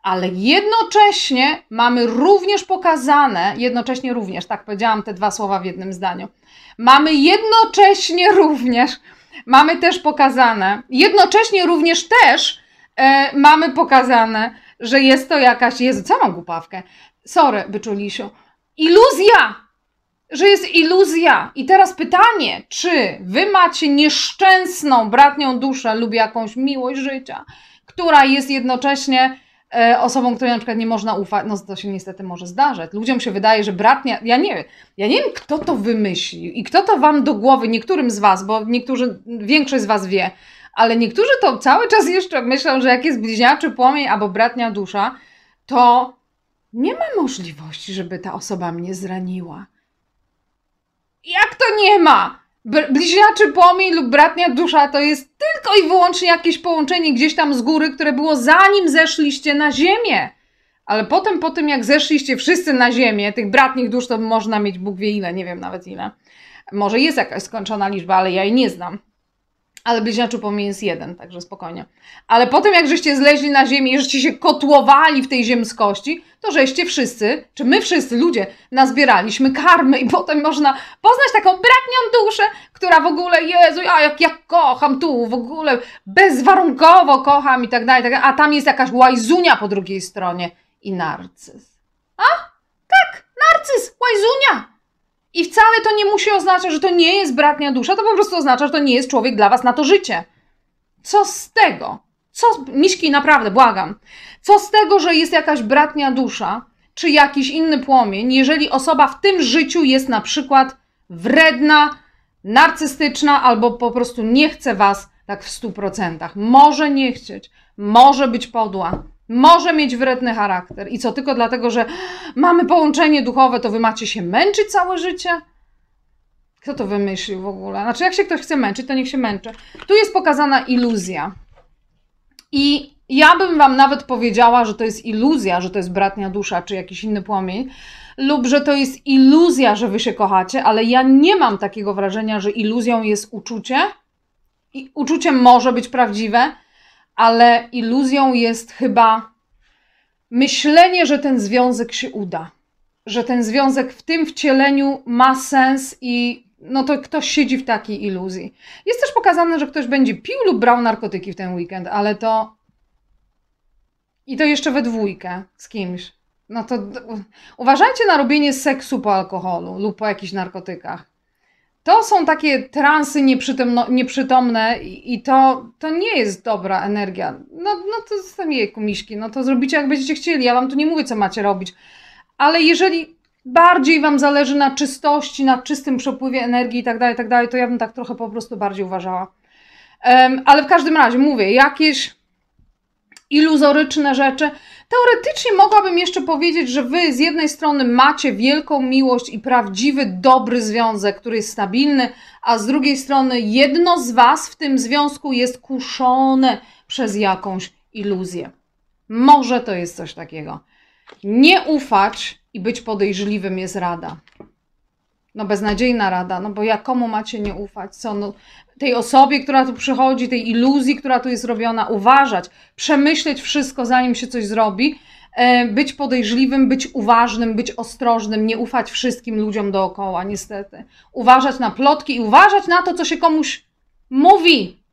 ale jednocześnie mamy również pokazane, jednocześnie również, tak powiedziałam te dwa słowa w jednym zdaniu, mamy jednocześnie również, mamy też pokazane, jednocześnie również też e, mamy pokazane, że jest to jakaś, Jezu, co mam głupawkę, sorry, wyczulisiu, iluzja, że jest iluzja. I teraz pytanie, czy wy macie nieszczęsną, bratnią duszę lub jakąś miłość życia, która jest jednocześnie E, osobom, której na przykład nie można ufać, no to się niestety może zdarzyć. Ludziom się wydaje, że bratnia, ja nie wiem, ja nie wiem kto to wymyślił i kto to wam do głowy, niektórym z was, bo niektórzy, większość z was wie, ale niektórzy to cały czas jeszcze myślą, że jak jest bliźniaczy płomień albo bratnia dusza, to nie ma możliwości, żeby ta osoba mnie zraniła. Jak to nie ma? Bliźniaczy płomień lub bratnia dusza to jest tylko i wyłącznie jakieś połączenie gdzieś tam z góry, które było zanim zeszliście na ziemię. Ale potem, po tym jak zeszliście wszyscy na ziemię, tych bratnich dusz to można mieć Bóg wie ile, nie wiem nawet ile. Może jest jakaś skończona liczba, ale ja jej nie znam. Ale bliźniaczu mnie jest jeden, także spokojnie. Ale potem, jak żeście zleźli na ziemi, żeście się kotłowali w tej ziemskości, to żeście wszyscy, czy my wszyscy ludzie, nazbieraliśmy karmy i potem można poznać taką bratnią duszę, która w ogóle, Jezu, ja jak ja kocham tu, w ogóle bezwarunkowo kocham i tak dalej, tak dalej. a tam jest jakaś łajzunia po drugiej stronie i narcyz. A? Tak, narcyz, łajzunia! I wcale to nie musi oznaczać, że to nie jest bratnia dusza, to po prostu oznacza, że to nie jest człowiek dla was na to życie. Co z tego? Co z... Miśki, naprawdę, błagam. Co z tego, że jest jakaś bratnia dusza, czy jakiś inny płomień, jeżeli osoba w tym życiu jest na przykład wredna, narcystyczna albo po prostu nie chce was tak w stu procentach. Może nie chcieć, może być podła może mieć wredny charakter. I co tylko dlatego, że mamy połączenie duchowe, to wy macie się męczyć całe życie? Kto to wymyślił w ogóle? Znaczy, jak się ktoś chce męczyć, to niech się męczy. Tu jest pokazana iluzja. I ja bym wam nawet powiedziała, że to jest iluzja, że to jest bratnia dusza czy jakiś inny płomień, lub że to jest iluzja, że wy się kochacie, ale ja nie mam takiego wrażenia, że iluzją jest uczucie. I uczucie może być prawdziwe, ale iluzją jest chyba myślenie, że ten związek się uda, że ten związek w tym wcieleniu ma sens i no to ktoś siedzi w takiej iluzji. Jest też pokazane, że ktoś będzie pił lub brał narkotyki w ten weekend, ale to. I to jeszcze we dwójkę z kimś. No to uważajcie na robienie seksu po alkoholu lub po jakichś narkotykach. To są takie transy nieprzytomno, nieprzytomne i, i to, to nie jest dobra energia. No, no to zostań jej kumiszki, no to zrobicie jak będziecie chcieli. Ja wam tu nie mówię, co macie robić. Ale jeżeli bardziej wam zależy na czystości, na czystym przepływie energii i tak dalej, tak dalej, to ja bym tak trochę po prostu bardziej uważała. Um, ale w każdym razie mówię, jakieś iluzoryczne rzeczy Teoretycznie mogłabym jeszcze powiedzieć, że wy z jednej strony macie wielką miłość i prawdziwy, dobry związek, który jest stabilny, a z drugiej strony jedno z was w tym związku jest kuszone przez jakąś iluzję. Może to jest coś takiego. Nie ufać i być podejrzliwym jest rada. No beznadziejna rada, no bo jak komu macie nie ufać? Co? No, tej osobie, która tu przychodzi, tej iluzji, która tu jest robiona, uważać, przemyśleć wszystko, zanim się coś zrobi, e, być podejrzliwym, być uważnym, być ostrożnym, nie ufać wszystkim ludziom dookoła, niestety. Uważać na plotki i uważać na to, co się komuś mówi.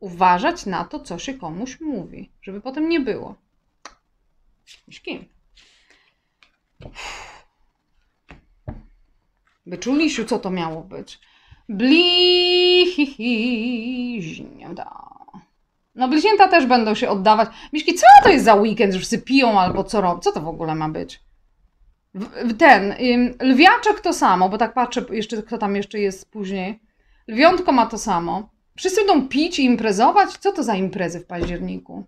Uważać na to, co się komuś mówi, żeby potem nie było. Z kim? Wyczulisiu, co to miało być? Bliźnięta. No bliźnięta też będą się oddawać. Miśki, co to jest za weekend, że wszyscy piją albo co robią? Co to w ogóle ma być? Ten, lwiaczek to samo, bo tak patrzę jeszcze, kto tam jeszcze jest później. Lwiątko ma to samo. Wszyscy będą pić i imprezować? Co to za imprezy w październiku?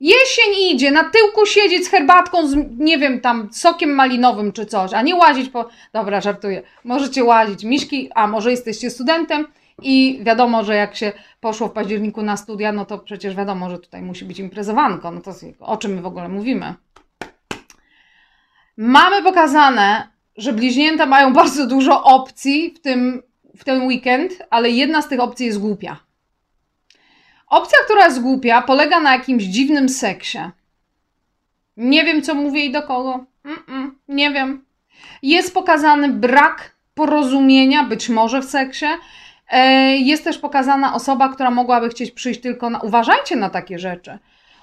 Jesień idzie, na tyłku siedzieć z herbatką, z, nie wiem, tam sokiem malinowym czy coś, a nie łazić po... Dobra, żartuję. Możecie łazić miszki, a może jesteście studentem i wiadomo, że jak się poszło w październiku na studia, no to przecież wiadomo, że tutaj musi być imprezowanko. No to o czym my w ogóle mówimy? Mamy pokazane, że bliźnięta mają bardzo dużo opcji w tym, w ten weekend, ale jedna z tych opcji jest głupia. Opcja, która zgłupia, polega na jakimś dziwnym seksie. Nie wiem, co mówię i do kogo. Mm-mm, nie wiem. Jest pokazany brak porozumienia, być może w seksie. E, jest też pokazana osoba, która mogłaby chcieć przyjść tylko na. Uważajcie na takie rzeczy.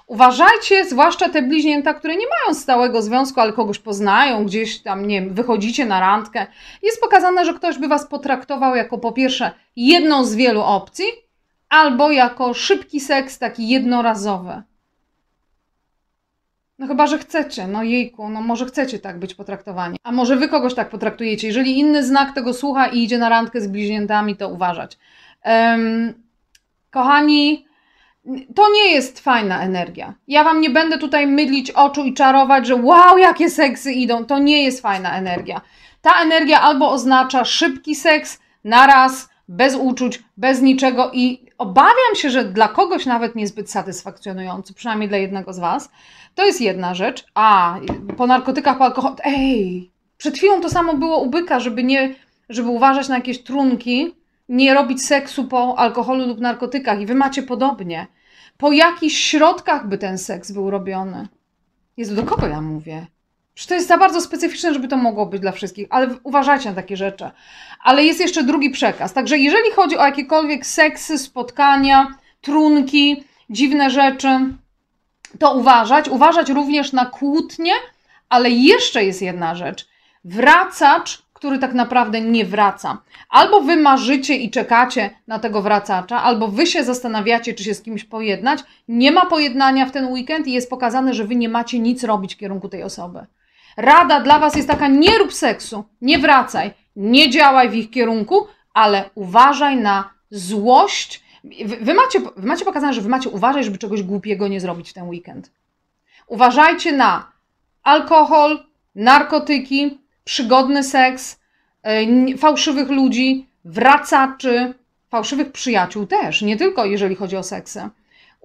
Uważajcie, zwłaszcza te bliźnięta, które nie mają stałego związku, ale kogoś poznają, gdzieś tam, nie wiem, wychodzicie na randkę. Jest pokazane, że ktoś by was potraktował jako po pierwsze jedną z wielu opcji, albo jako szybki seks, taki jednorazowy. No chyba, że chcecie, no jejku, no może chcecie tak być potraktowani. A może wy kogoś tak potraktujecie. Jeżeli inny znak tego słucha i idzie na randkę z bliźniętami, to uważać. Um, kochani, to nie jest fajna energia. Ja wam nie będę tutaj mydlić oczu i czarować, że wow, jakie seksy idą. To nie jest fajna energia. Ta energia albo oznacza szybki seks, naraz, bez uczuć, bez niczego i obawiam się, że dla kogoś nawet niezbyt satysfakcjonujący, przynajmniej dla jednego z Was. To jest jedna rzecz. A, po narkotykach, po alkoholu. Ej, przed chwilą to samo było u byka, żeby nie, żeby uważać na jakieś trunki, nie robić seksu po alkoholu lub narkotykach. I Wy macie podobnie. Po jakichś środkach by ten seks był robiony? Jezu, do kogo ja mówię? Czy to jest za bardzo specyficzne, żeby to mogło być dla wszystkich, ale uważajcie na takie rzeczy. Ale jest jeszcze drugi przekaz. Także jeżeli chodzi o jakiekolwiek seksy, spotkania, trunki, dziwne rzeczy, to uważać. Uważać również na kłótnie, ale jeszcze jest jedna rzecz. Wracacz, który tak naprawdę nie wraca. Albo wy marzycie i czekacie na tego wracacza, albo wy się zastanawiacie, czy się z kimś pojednać. Nie ma pojednania w ten weekend i jest pokazane, że wy nie macie nic robić w kierunku tej osoby. Rada dla Was jest taka: nie rób seksu, nie wracaj, nie działaj w ich kierunku, ale uważaj na złość. Wy macie, wy macie pokazane, że wy macie uważać, żeby czegoś głupiego nie zrobić w ten weekend. Uważajcie na alkohol, narkotyki, przygodny seks, e, fałszywych ludzi, wracaczy, fałszywych przyjaciół też, nie tylko jeżeli chodzi o seksy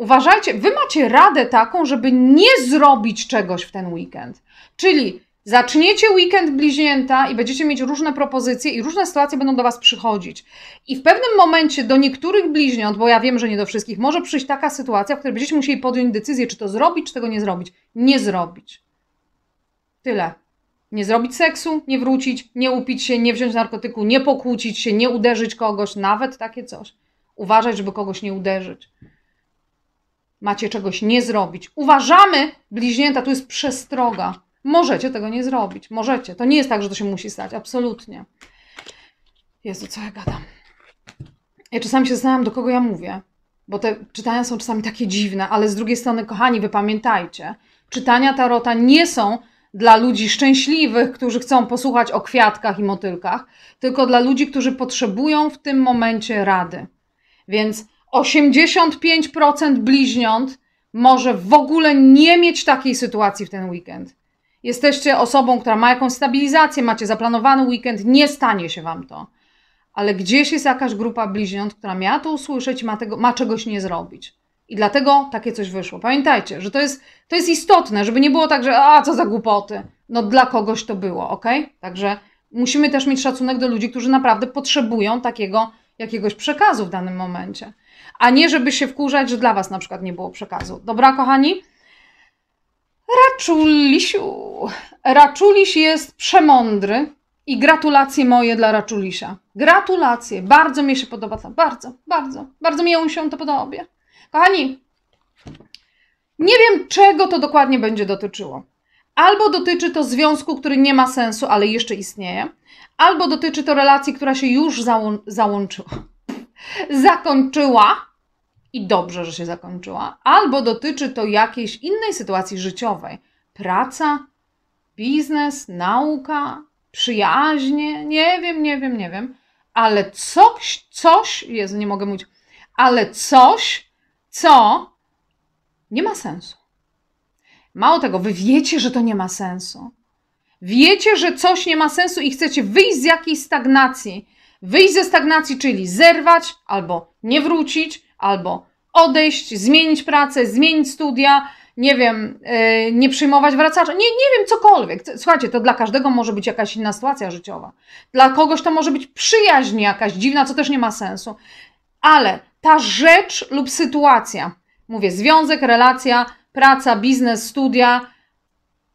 uważajcie, wy macie radę taką, żeby nie zrobić czegoś w ten weekend. Czyli Zaczniecie weekend bliźnięta i będziecie mieć różne propozycje i różne sytuacje będą do Was przychodzić. I w pewnym momencie do niektórych bliźniąt, bo ja wiem, że nie do wszystkich, może przyjść taka sytuacja, w której będziecie musieli podjąć decyzję, czy to zrobić, czy tego nie zrobić. Nie zrobić. Tyle. Nie zrobić seksu, nie wrócić, nie upić się, nie wziąć narkotyku, nie pokłócić się, nie uderzyć kogoś, nawet takie coś. Uważać, żeby kogoś nie uderzyć macie czegoś nie zrobić. Uważamy, bliźnięta, tu jest przestroga. Możecie tego nie zrobić, możecie. To nie jest tak, że to się musi stać, absolutnie. Jezu, co ja gadam. Ja czasami się zastanawiam, do kogo ja mówię, bo te czytania są czasami takie dziwne, ale z drugiej strony, kochani, wy pamiętajcie, czytania tarota nie są dla ludzi szczęśliwych, którzy chcą posłuchać o kwiatkach i motylkach, tylko dla ludzi, którzy potrzebują w tym momencie rady. Więc 85% bliźniąt może w ogóle nie mieć takiej sytuacji w ten weekend. Jesteście osobą, która ma jakąś stabilizację, macie zaplanowany weekend, nie stanie się wam to. Ale gdzieś jest jakaś grupa bliźniąt, która miała to usłyszeć, ma, tego, ma czegoś nie zrobić. I dlatego takie coś wyszło. Pamiętajcie, że to jest, to jest istotne, żeby nie było tak, że a co za głupoty. No dla kogoś to było, ok? Także musimy też mieć szacunek do ludzi, którzy naprawdę potrzebują takiego jakiegoś przekazu w danym momencie a nie żeby się wkurzać, że dla Was na przykład nie było przekazu. Dobra, kochani? Raczulisiu. Raczuliś jest przemądry i gratulacje moje dla Raczulisia. Gratulacje, bardzo mi się podoba to, bardzo, bardzo, bardzo mi się to podoba. Kochani, nie wiem czego to dokładnie będzie dotyczyło. Albo dotyczy to związku, który nie ma sensu, ale jeszcze istnieje, albo dotyczy to relacji, która się już załą- załączyła, [laughs] zakończyła, i dobrze, że się zakończyła, albo dotyczy to jakiejś innej sytuacji życiowej praca, biznes, nauka, przyjaźnie nie wiem, nie wiem, nie wiem, ale coś, coś, jest. nie mogę mówić, ale coś, co nie ma sensu. Mało tego, wy wiecie, że to nie ma sensu. Wiecie, że coś nie ma sensu i chcecie wyjść z jakiejś stagnacji. Wyjść ze stagnacji, czyli zerwać albo nie wrócić, albo odejść, zmienić pracę, zmienić studia, nie wiem, yy, nie przyjmować wracacza, nie, nie wiem, cokolwiek. Słuchajcie, to dla każdego może być jakaś inna sytuacja życiowa. Dla kogoś to może być przyjaźń jakaś dziwna, co też nie ma sensu. Ale ta rzecz lub sytuacja, mówię, związek, relacja, praca, biznes, studia,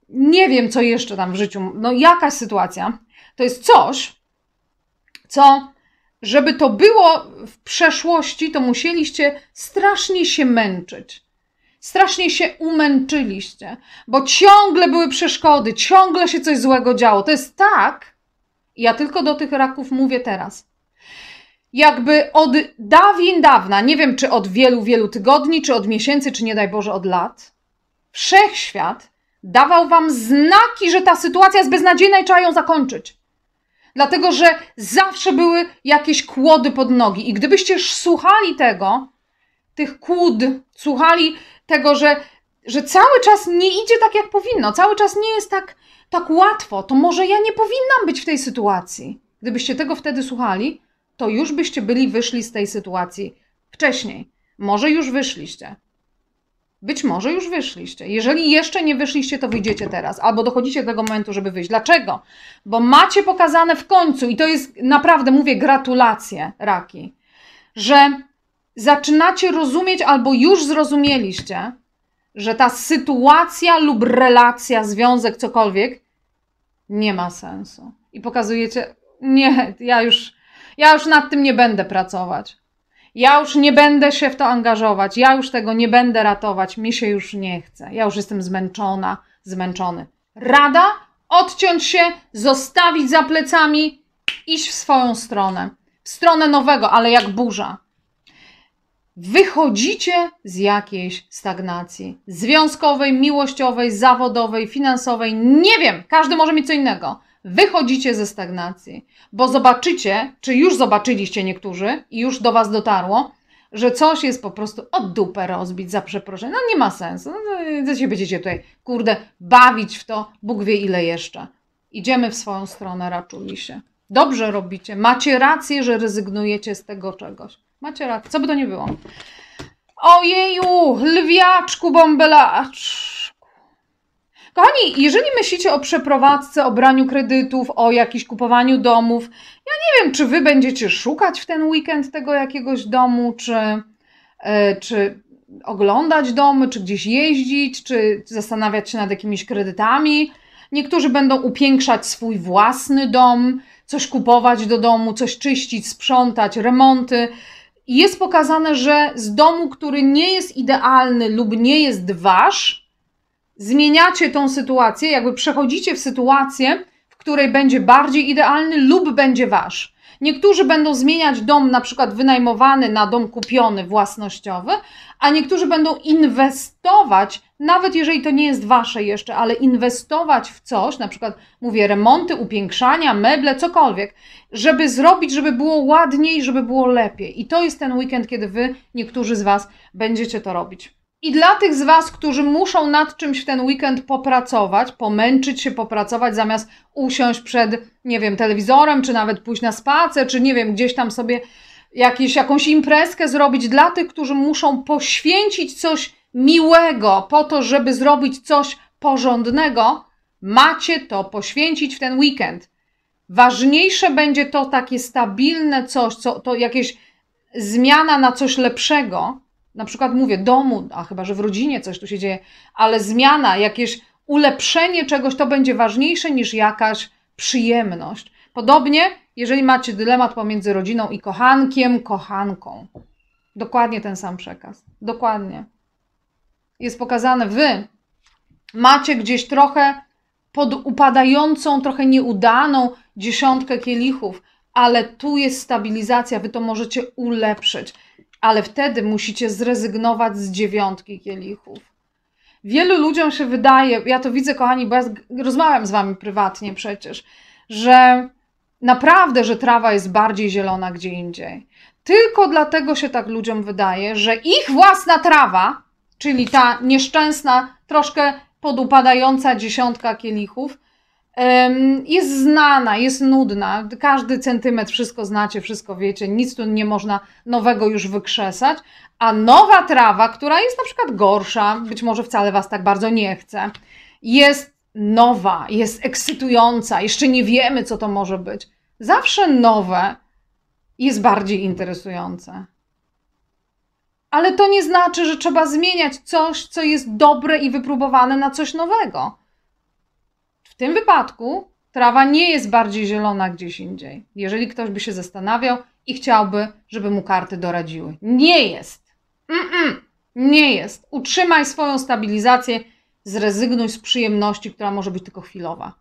nie wiem, co jeszcze tam w życiu, no jakaś sytuacja, to jest coś, co żeby to było w przeszłości, to musieliście strasznie się męczyć. Strasznie się umęczyliście, bo ciągle były przeszkody, ciągle się coś złego działo. To jest tak, ja tylko do tych raków mówię teraz. Jakby od dawien dawna, nie wiem czy od wielu, wielu tygodni, czy od miesięcy, czy nie daj Boże od lat, wszechświat dawał wam znaki, że ta sytuacja jest beznadziejna i trzeba ją zakończyć dlatego że zawsze były jakieś kłody pod nogi. I gdybyście słuchali tego, tych kłód, słuchali tego, że, że cały czas nie idzie tak, jak powinno, cały czas nie jest tak, tak łatwo, to może ja nie powinnam być w tej sytuacji. Gdybyście tego wtedy słuchali, to już byście byli wyszli z tej sytuacji wcześniej. Może już wyszliście. Być może już wyszliście. Jeżeli jeszcze nie wyszliście, to wyjdziecie teraz albo dochodzicie do tego momentu, żeby wyjść. Dlaczego? Bo macie pokazane w końcu, i to jest naprawdę, mówię, gratulacje, raki, że zaczynacie rozumieć albo już zrozumieliście, że ta sytuacja lub relacja, związek, cokolwiek nie ma sensu. I pokazujecie, nie, ja już, ja już nad tym nie będę pracować. Ja już nie będę się w to angażować, ja już tego nie będę ratować, mi się już nie chce, ja już jestem zmęczona, zmęczony. Rada? Odciąć się, zostawić za plecami, iść w swoją stronę, w stronę nowego, ale jak burza. Wychodzicie z jakiejś stagnacji związkowej, miłościowej, zawodowej, finansowej, nie wiem, każdy może mieć co innego wychodzicie ze stagnacji, bo zobaczycie, czy już zobaczyliście niektórzy i już do Was dotarło, że coś jest po prostu od dupę rozbić za przeproszenie. No nie ma sensu. No, się będziecie tutaj, kurde, bawić w to, Bóg wie ile jeszcze. Idziemy w swoją stronę, raczuli się. Dobrze robicie. Macie rację, że rezygnujecie z tego czegoś. Macie rację. Co by to nie było? Ojeju, lwiaczku, bąbelacz. Kochani, jeżeli myślicie o przeprowadzce, o braniu kredytów, o jakimś kupowaniu domów, ja nie wiem, czy wy będziecie szukać w ten weekend tego jakiegoś domu, czy, e, czy oglądać domy, czy gdzieś jeździć, czy zastanawiać się nad jakimiś kredytami. Niektórzy będą upiększać swój własny dom, coś kupować do domu, coś czyścić, sprzątać, remonty. jest pokazane, że z domu, który nie jest idealny lub nie jest wasz, zmieniacie tą sytuację, jakby przechodzicie w sytuację, w której będzie bardziej idealny lub będzie wasz. Niektórzy będą zmieniać dom, na przykład wynajmowany na dom kupiony, własnościowy, a niektórzy będą inwestować, nawet jeżeli to nie jest wasze jeszcze, ale inwestować w coś, na przykład mówię remonty, upiększania, meble, cokolwiek, żeby zrobić, żeby było ładniej, żeby było lepiej. I to jest ten weekend, kiedy wy, niektórzy z was, będziecie to robić. I dla tych z Was, którzy muszą nad czymś w ten weekend popracować, pomęczyć się, popracować zamiast usiąść przed, nie wiem, telewizorem, czy nawet pójść na spacer, czy nie wiem, gdzieś tam sobie jakieś, jakąś imprezkę zrobić, dla tych, którzy muszą poświęcić coś miłego po to, żeby zrobić coś porządnego, macie to poświęcić w ten weekend. Ważniejsze będzie to takie stabilne coś, co, to jakieś zmiana na coś lepszego, na przykład mówię, domu, a chyba, że w rodzinie coś tu się dzieje, ale zmiana, jakieś ulepszenie czegoś, to będzie ważniejsze niż jakaś przyjemność. Podobnie, jeżeli macie dylemat pomiędzy rodziną i kochankiem, kochanką. Dokładnie ten sam przekaz. Dokładnie. Jest pokazane, wy macie gdzieś trochę pod upadającą, trochę nieudaną dziesiątkę kielichów, ale tu jest stabilizacja, wy to możecie ulepszyć ale wtedy musicie zrezygnować z dziewiątki kielichów. Wielu ludziom się wydaje, ja to widzę, kochani, bo ja rozmawiam z wami prywatnie przecież, że naprawdę, że trawa jest bardziej zielona gdzie indziej. Tylko dlatego się tak ludziom wydaje, że ich własna trawa, czyli ta nieszczęsna, troszkę podupadająca dziesiątka kielichów, jest znana, jest nudna, każdy centymetr wszystko znacie, wszystko wiecie, nic tu nie można nowego już wykrzesać, a nowa trawa, która jest na przykład gorsza, być może wcale Was tak bardzo nie chce, jest nowa, jest ekscytująca, jeszcze nie wiemy, co to może być. Zawsze nowe jest bardziej interesujące. Ale to nie znaczy, że trzeba zmieniać coś, co jest dobre i wypróbowane na coś nowego. W tym wypadku trawa nie jest bardziej zielona gdzieś indziej. Jeżeli ktoś by się zastanawiał i chciałby, żeby mu karty doradziły. Nie jest. Mm-mm, nie jest. Utrzymaj swoją stabilizację, zrezygnuj z przyjemności, która może być tylko chwilowa.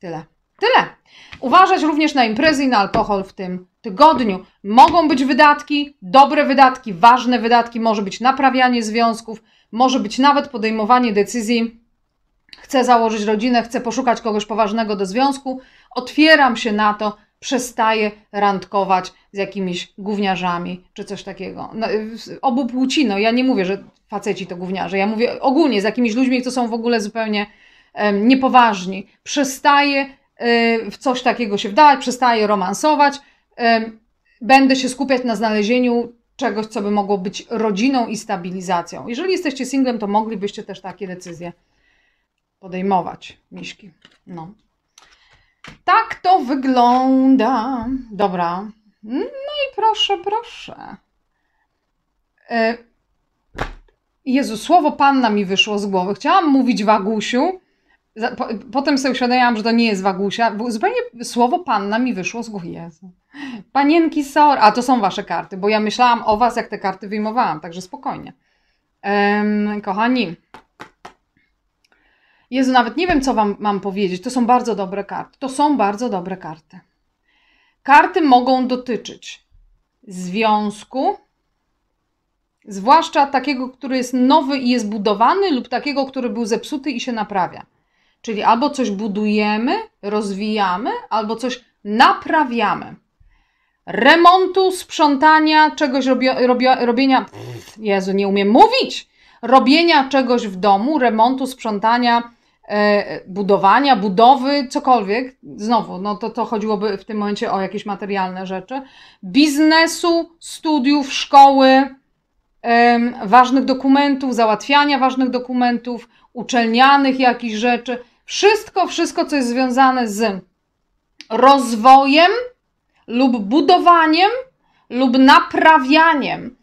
Tyle. Tyle. Uważać również na imprezy i na alkohol w tym tygodniu. Mogą być wydatki, dobre wydatki, ważne wydatki, może być naprawianie związków, może być nawet podejmowanie decyzji chcę założyć rodzinę, chcę poszukać kogoś poważnego do związku, otwieram się na to, przestaję randkować z jakimiś gówniarzami czy coś takiego. No, y, obu płci, no ja nie mówię, że faceci to gówniarze, ja mówię ogólnie z jakimiś ludźmi, którzy są w ogóle zupełnie um, niepoważni. Przestaję y, w coś takiego się wdawać, przestaję romansować, będę się skupiać na znalezieniu czegoś, co by mogło być rodziną i stabilizacją. Jeżeli jesteście singlem, to moglibyście też takie decyzje podejmować miszki. No. Tak to wygląda. Dobra. No i proszę, proszę. E, Jezu, słowo panna mi wyszło z głowy. Chciałam mówić wagusiu, Potem sobie uświadomiłam, że to nie jest Wagusia. Bo zupełnie słowo panna mi wyszło z głowy. Jezu. Panienki Sor. A to są wasze karty, bo ja myślałam o was, jak te karty wyjmowałam, także spokojnie. Um, kochani, Jezu, nawet nie wiem, co Wam mam powiedzieć. To są bardzo dobre karty. To są bardzo dobre karty. Karty mogą dotyczyć związku, zwłaszcza takiego, który jest nowy i jest budowany, lub takiego, który był zepsuty i się naprawia. Czyli albo coś budujemy, rozwijamy, albo coś naprawiamy. Remontu, sprzątania, czegoś robio, robio, robienia. Jezu, nie umiem mówić! Robienia czegoś w domu, remontu, sprzątania, E, budowania, budowy, cokolwiek, znowu, no to, to chodziłoby w tym momencie o jakieś materialne rzeczy, biznesu, studiów, szkoły, ważnych dokumentów, załatwiania ważnych dokumentów, uczelnianych jakichś rzeczy, wszystko, wszystko, co jest związane z rozwojem lub budowaniem lub naprawianiem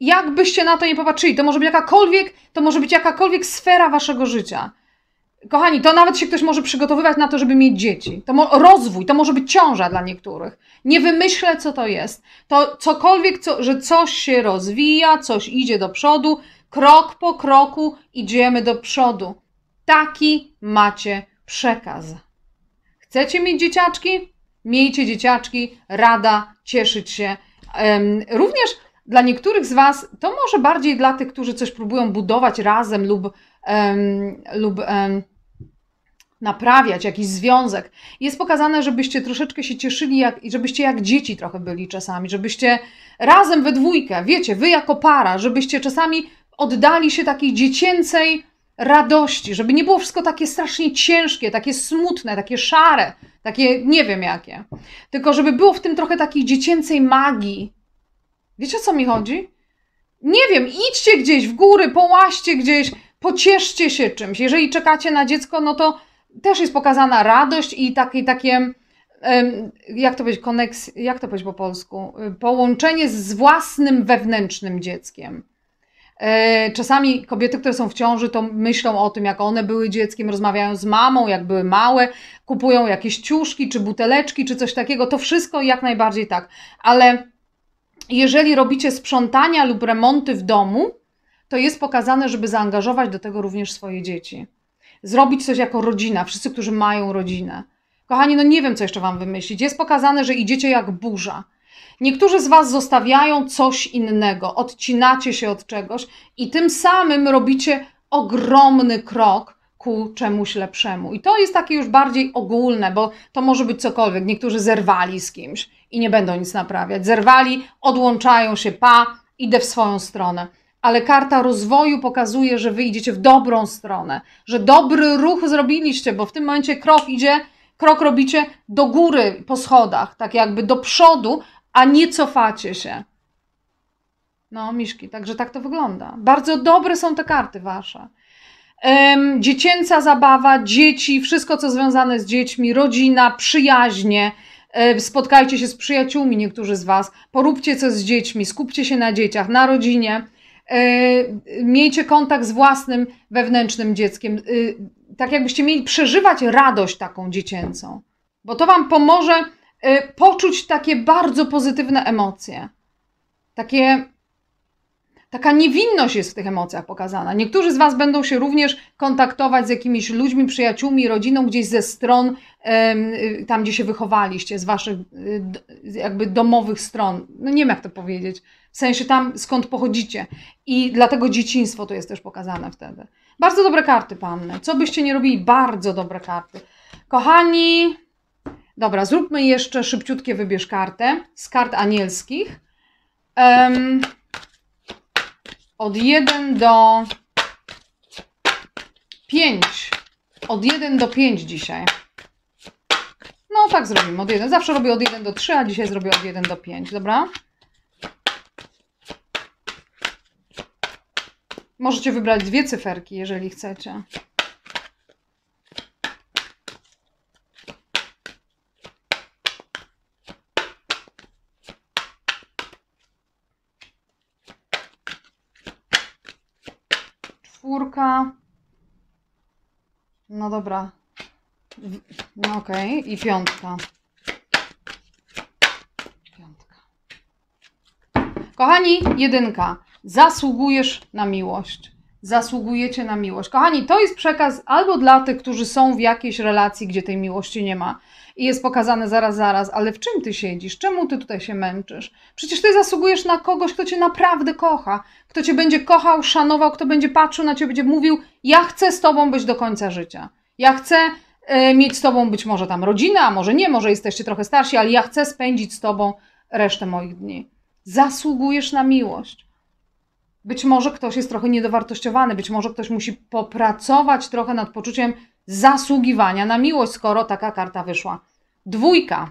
jakbyście na to nie popatrzyli, to może być jakakolwiek, to może być jakakolwiek sfera waszego życia. Kochani, to nawet się ktoś może przygotowywać na to, żeby mieć dzieci. To rozwój, to może być ciąża dla niektórych. Nie wymyślę, co to jest. To cokolwiek, co, że coś się rozwija, coś idzie do przodu, krok po kroku idziemy do przodu. Taki macie przekaz. Chcecie mieć dzieciaczki? Miejcie dzieciaczki, rada, cieszyć się. Również dla niektórych z Was, to może bardziej dla tych, którzy coś próbują budować razem lub, um, lub um, naprawiać jakiś związek. Jest pokazane, żebyście troszeczkę się cieszyli jak, i żebyście jak dzieci trochę byli czasami, żebyście razem we dwójkę, wiecie, wy jako para, żebyście czasami oddali się takiej dziecięcej radości, żeby nie było wszystko takie strasznie ciężkie, takie smutne, takie szare, takie nie wiem jakie. Tylko żeby było w tym trochę takiej dziecięcej magii. Wiecie o co mi chodzi? Nie wiem, idźcie gdzieś w góry, połaście gdzieś, pocieszcie się czymś. Jeżeli czekacie na dziecko, no to też jest pokazana radość i takie, takie jak to powiedzieć, koneks, jak to powiedzieć po polsku, połączenie z własnym wewnętrznym dzieckiem. E, czasami kobiety, które są w ciąży, to myślą o tym, jak one były dzieckiem, rozmawiają z mamą, jak były małe, kupują jakieś ciuszki czy buteleczki czy coś takiego. To wszystko jak najbardziej tak, ale jeżeli robicie sprzątania lub remonty w domu, to jest pokazane, żeby zaangażować do tego również swoje dzieci zrobić coś jako rodzina, wszyscy, którzy mają rodzinę. Kochani, no nie wiem, co jeszcze Wam wymyślić. Jest pokazane, że idziecie jak burza. Niektórzy z Was zostawiają coś innego, odcinacie się od czegoś i tym samym robicie ogromny krok ku czemuś lepszemu. I to jest takie już bardziej ogólne, bo to może być cokolwiek. Niektórzy zerwali z kimś i nie będą nic naprawiać. Zerwali, odłączają się, pa, idę w swoją stronę ale karta rozwoju pokazuje, że wy idziecie w dobrą stronę, że dobry ruch zrobiliście, bo w tym momencie krok idzie, krok robicie do góry po schodach, tak jakby do przodu, a nie cofacie się. No, miszki, także tak to wygląda. Bardzo dobre są te karty wasze. dziecięca zabawa, dzieci, wszystko co związane z dziećmi, rodzina, przyjaźnie. Spotkajcie się z przyjaciółmi, niektórzy z Was, poróbcie coś z dziećmi, skupcie się na dzieciach, na rodzinie E, miejcie kontakt z własnym wewnętrznym dzieckiem. E, tak jakbyście mieli przeżywać radość taką dziecięcą, bo to Wam pomoże e, poczuć takie bardzo pozytywne emocje. Takie, taka niewinność jest w tych emocjach pokazana. Niektórzy z Was będą się również kontaktować z jakimiś ludźmi, przyjaciółmi, rodziną gdzieś ze stron, y, tam gdzie się wychowaliście, z Waszych y, jakby domowych stron. No nie wiem, jak to powiedzieć w sensie tam, skąd pochodzicie. I dlatego dzieciństwo to jest też pokazane wtedy. Bardzo dobre karty, panny. Co byście nie robili? Bardzo dobre karty. Kochani, dobra, zróbmy jeszcze szybciutkie wybierz kartę z kart anielskich. Um, od 1 do 5. Od 1 do 5 dzisiaj. No tak zrobimy, od 1. Zawsze robię od 1 do 3, a dzisiaj zrobię od 1 do 5, dobra? Możecie wybrać dwie cyferki, jeżeli chcecie. Czwórka. No dobra. No okej. Okay. I piątka. Piątka. Kochani, jedynka. Zasługujesz na miłość. Zasługujecie na miłość. Kochani, to jest przekaz albo dla tych, którzy są w jakiejś relacji, gdzie tej miłości nie ma i jest pokazane zaraz, zaraz, ale w czym ty siedzisz? Czemu ty tutaj się męczysz? Przecież ty zasługujesz na kogoś, kto cię naprawdę kocha, kto cię będzie kochał, szanował, kto będzie patrzył na ciebie, będzie mówił: Ja chcę z tobą być do końca życia. Ja chcę e, mieć z tobą być może tam rodzinę, a może nie, może jesteście trochę starsi, ale ja chcę spędzić z tobą resztę moich dni. Zasługujesz na miłość być może ktoś jest trochę niedowartościowany, być może ktoś musi popracować trochę nad poczuciem zasługiwania na miłość, skoro taka karta wyszła. Dwójka.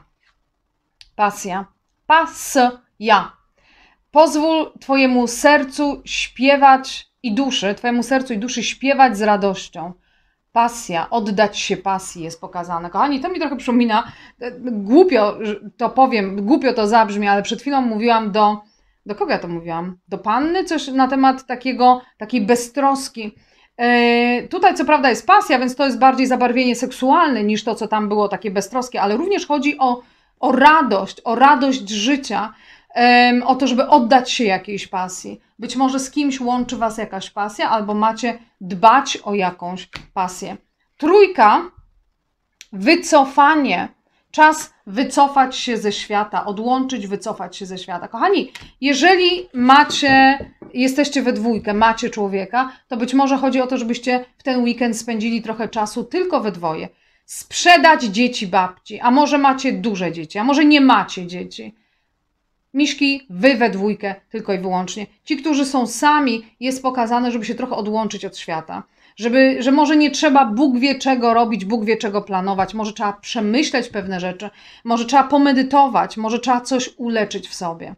Pasja. Pasja. Pozwól Twojemu sercu śpiewać i duszy, Twojemu sercu i duszy śpiewać z radością. Pasja, oddać się pasji jest pokazane. Kochani, to mi trochę przypomina, e, głupio to powiem, głupio to zabrzmi, ale przed chwilą mówiłam do do kogo ja to mówiłam? Do panny? Coś na temat takiego, takiej beztroski. Yy, tutaj co prawda jest pasja, więc to jest bardziej zabarwienie seksualne niż to, co tam było takie beztroskie, ale również chodzi o, o radość, o radość życia, yy, o to, żeby oddać się jakiejś pasji. Być może z kimś łączy Was jakaś pasja, albo macie dbać o jakąś pasję. Trójka, wycofanie Czas wycofać się ze świata, odłączyć, wycofać się ze świata. Kochani, jeżeli macie, jesteście we dwójkę, macie człowieka, to być może chodzi o to, żebyście w ten weekend spędzili trochę czasu tylko we dwoje. Sprzedać dzieci babci, a może macie duże dzieci, a może nie macie dzieci. Miszki, wy we dwójkę tylko i wyłącznie. Ci, którzy są sami, jest pokazane, żeby się trochę odłączyć od świata żeby, że może nie trzeba Bóg wie czego robić, Bóg wie czego planować, może trzeba przemyśleć pewne rzeczy, może trzeba pomedytować, może trzeba coś uleczyć w sobie.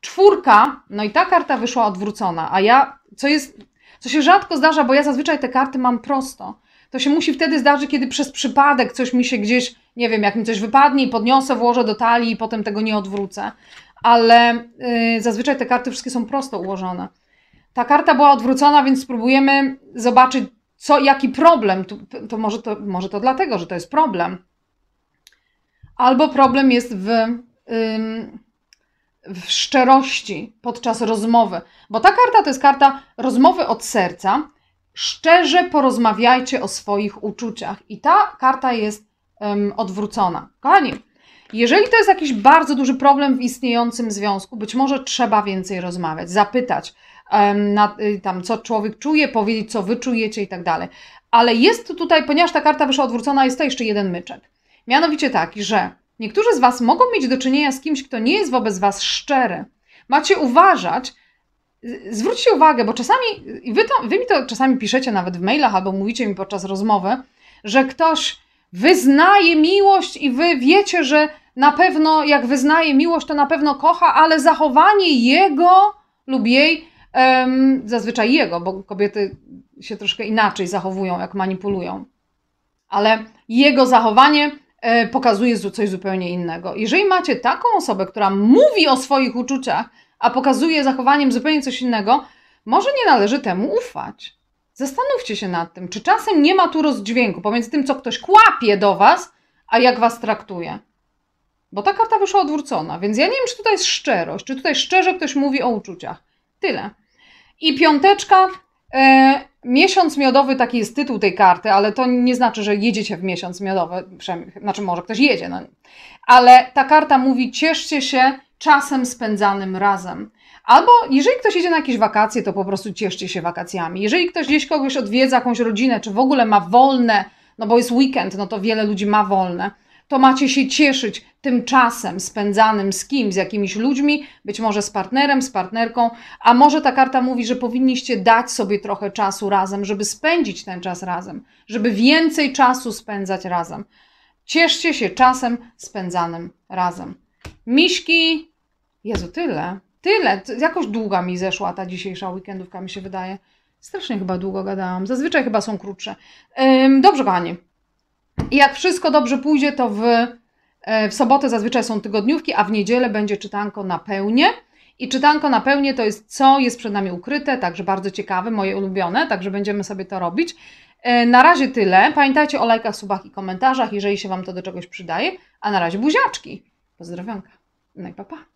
Czwórka, no i ta karta wyszła odwrócona, a ja, co jest, co się rzadko zdarza, bo ja zazwyczaj te karty mam prosto. To się musi wtedy zdarzyć, kiedy przez przypadek coś mi się gdzieś, nie wiem, jak mi coś wypadnie i podniosę, włożę do talii i potem tego nie odwrócę. Ale yy, zazwyczaj te karty wszystkie są prosto ułożone. Ta karta była odwrócona, więc spróbujemy zobaczyć, co, jaki problem. To, to, może to może to dlatego, że to jest problem. Albo problem jest w, w szczerości podczas rozmowy, bo ta karta to jest karta rozmowy od serca. Szczerze porozmawiajcie o swoich uczuciach, i ta karta jest odwrócona. Kochani, jeżeli to jest jakiś bardzo duży problem w istniejącym związku, być może trzeba więcej rozmawiać, zapytać na, y, tam co człowiek czuje, powiedzieć co wy czujecie i tak dalej. Ale jest tutaj, ponieważ ta karta wyszła odwrócona, jest to jeszcze jeden myczek. Mianowicie taki, że niektórzy z was mogą mieć do czynienia z kimś, kto nie jest wobec was szczery. Macie uważać, zwróćcie uwagę, bo czasami, wy, to, wy mi to czasami piszecie nawet w mailach albo mówicie mi podczas rozmowy, że ktoś wyznaje miłość i wy wiecie, że na pewno jak wyznaje miłość, to na pewno kocha, ale zachowanie jego lub jej zazwyczaj jego, bo kobiety się troszkę inaczej zachowują, jak manipulują. Ale jego zachowanie e, pokazuje coś zupełnie innego. Jeżeli macie taką osobę, która mówi o swoich uczuciach, a pokazuje zachowaniem zupełnie coś innego, może nie należy temu ufać. Zastanówcie się nad tym, czy czasem nie ma tu rozdźwięku pomiędzy tym, co ktoś kłapie do was, a jak was traktuje. Bo ta karta wyszła odwrócona, więc ja nie wiem, czy tutaj jest szczerość, czy tutaj szczerze ktoś mówi o uczuciach. Tyle. I piąteczka, e, miesiąc miodowy, taki jest tytuł tej karty, ale to nie znaczy, że jedziecie w miesiąc miodowy, znaczy może ktoś jedzie, no. ale ta karta mówi cieszcie się czasem spędzanym razem. Albo jeżeli ktoś jedzie na jakieś wakacje, to po prostu cieszcie się wakacjami. Jeżeli ktoś gdzieś kogoś odwiedza, jakąś rodzinę, czy w ogóle ma wolne, no bo jest weekend, no to wiele ludzi ma wolne, to macie się cieszyć tym czasem spędzanym z kim, z jakimiś ludźmi, być może z partnerem, z partnerką, a może ta karta mówi, że powinniście dać sobie trochę czasu razem, żeby spędzić ten czas razem, żeby więcej czasu spędzać razem. Cieszcie się czasem spędzanym razem. Miśki, Jezu, tyle, tyle. Jakoś długa mi zeszła ta dzisiejsza weekendówka, mi się wydaje. Strasznie chyba długo gadałam. Zazwyczaj chyba są krótsze. Dobrze, kochani. Jak wszystko dobrze pójdzie, to w E, w sobotę zazwyczaj są tygodniówki, a w niedzielę będzie czytanko na pełnie. I czytanko na pełnie to jest co jest przed nami ukryte, także bardzo ciekawe, moje ulubione, także będziemy sobie to robić. E, na razie tyle. Pamiętajcie o lajkach, subach i komentarzach, jeżeli się Wam to do czegoś przydaje. A na razie buziaczki. Pozdrawiam. No i pa, pa.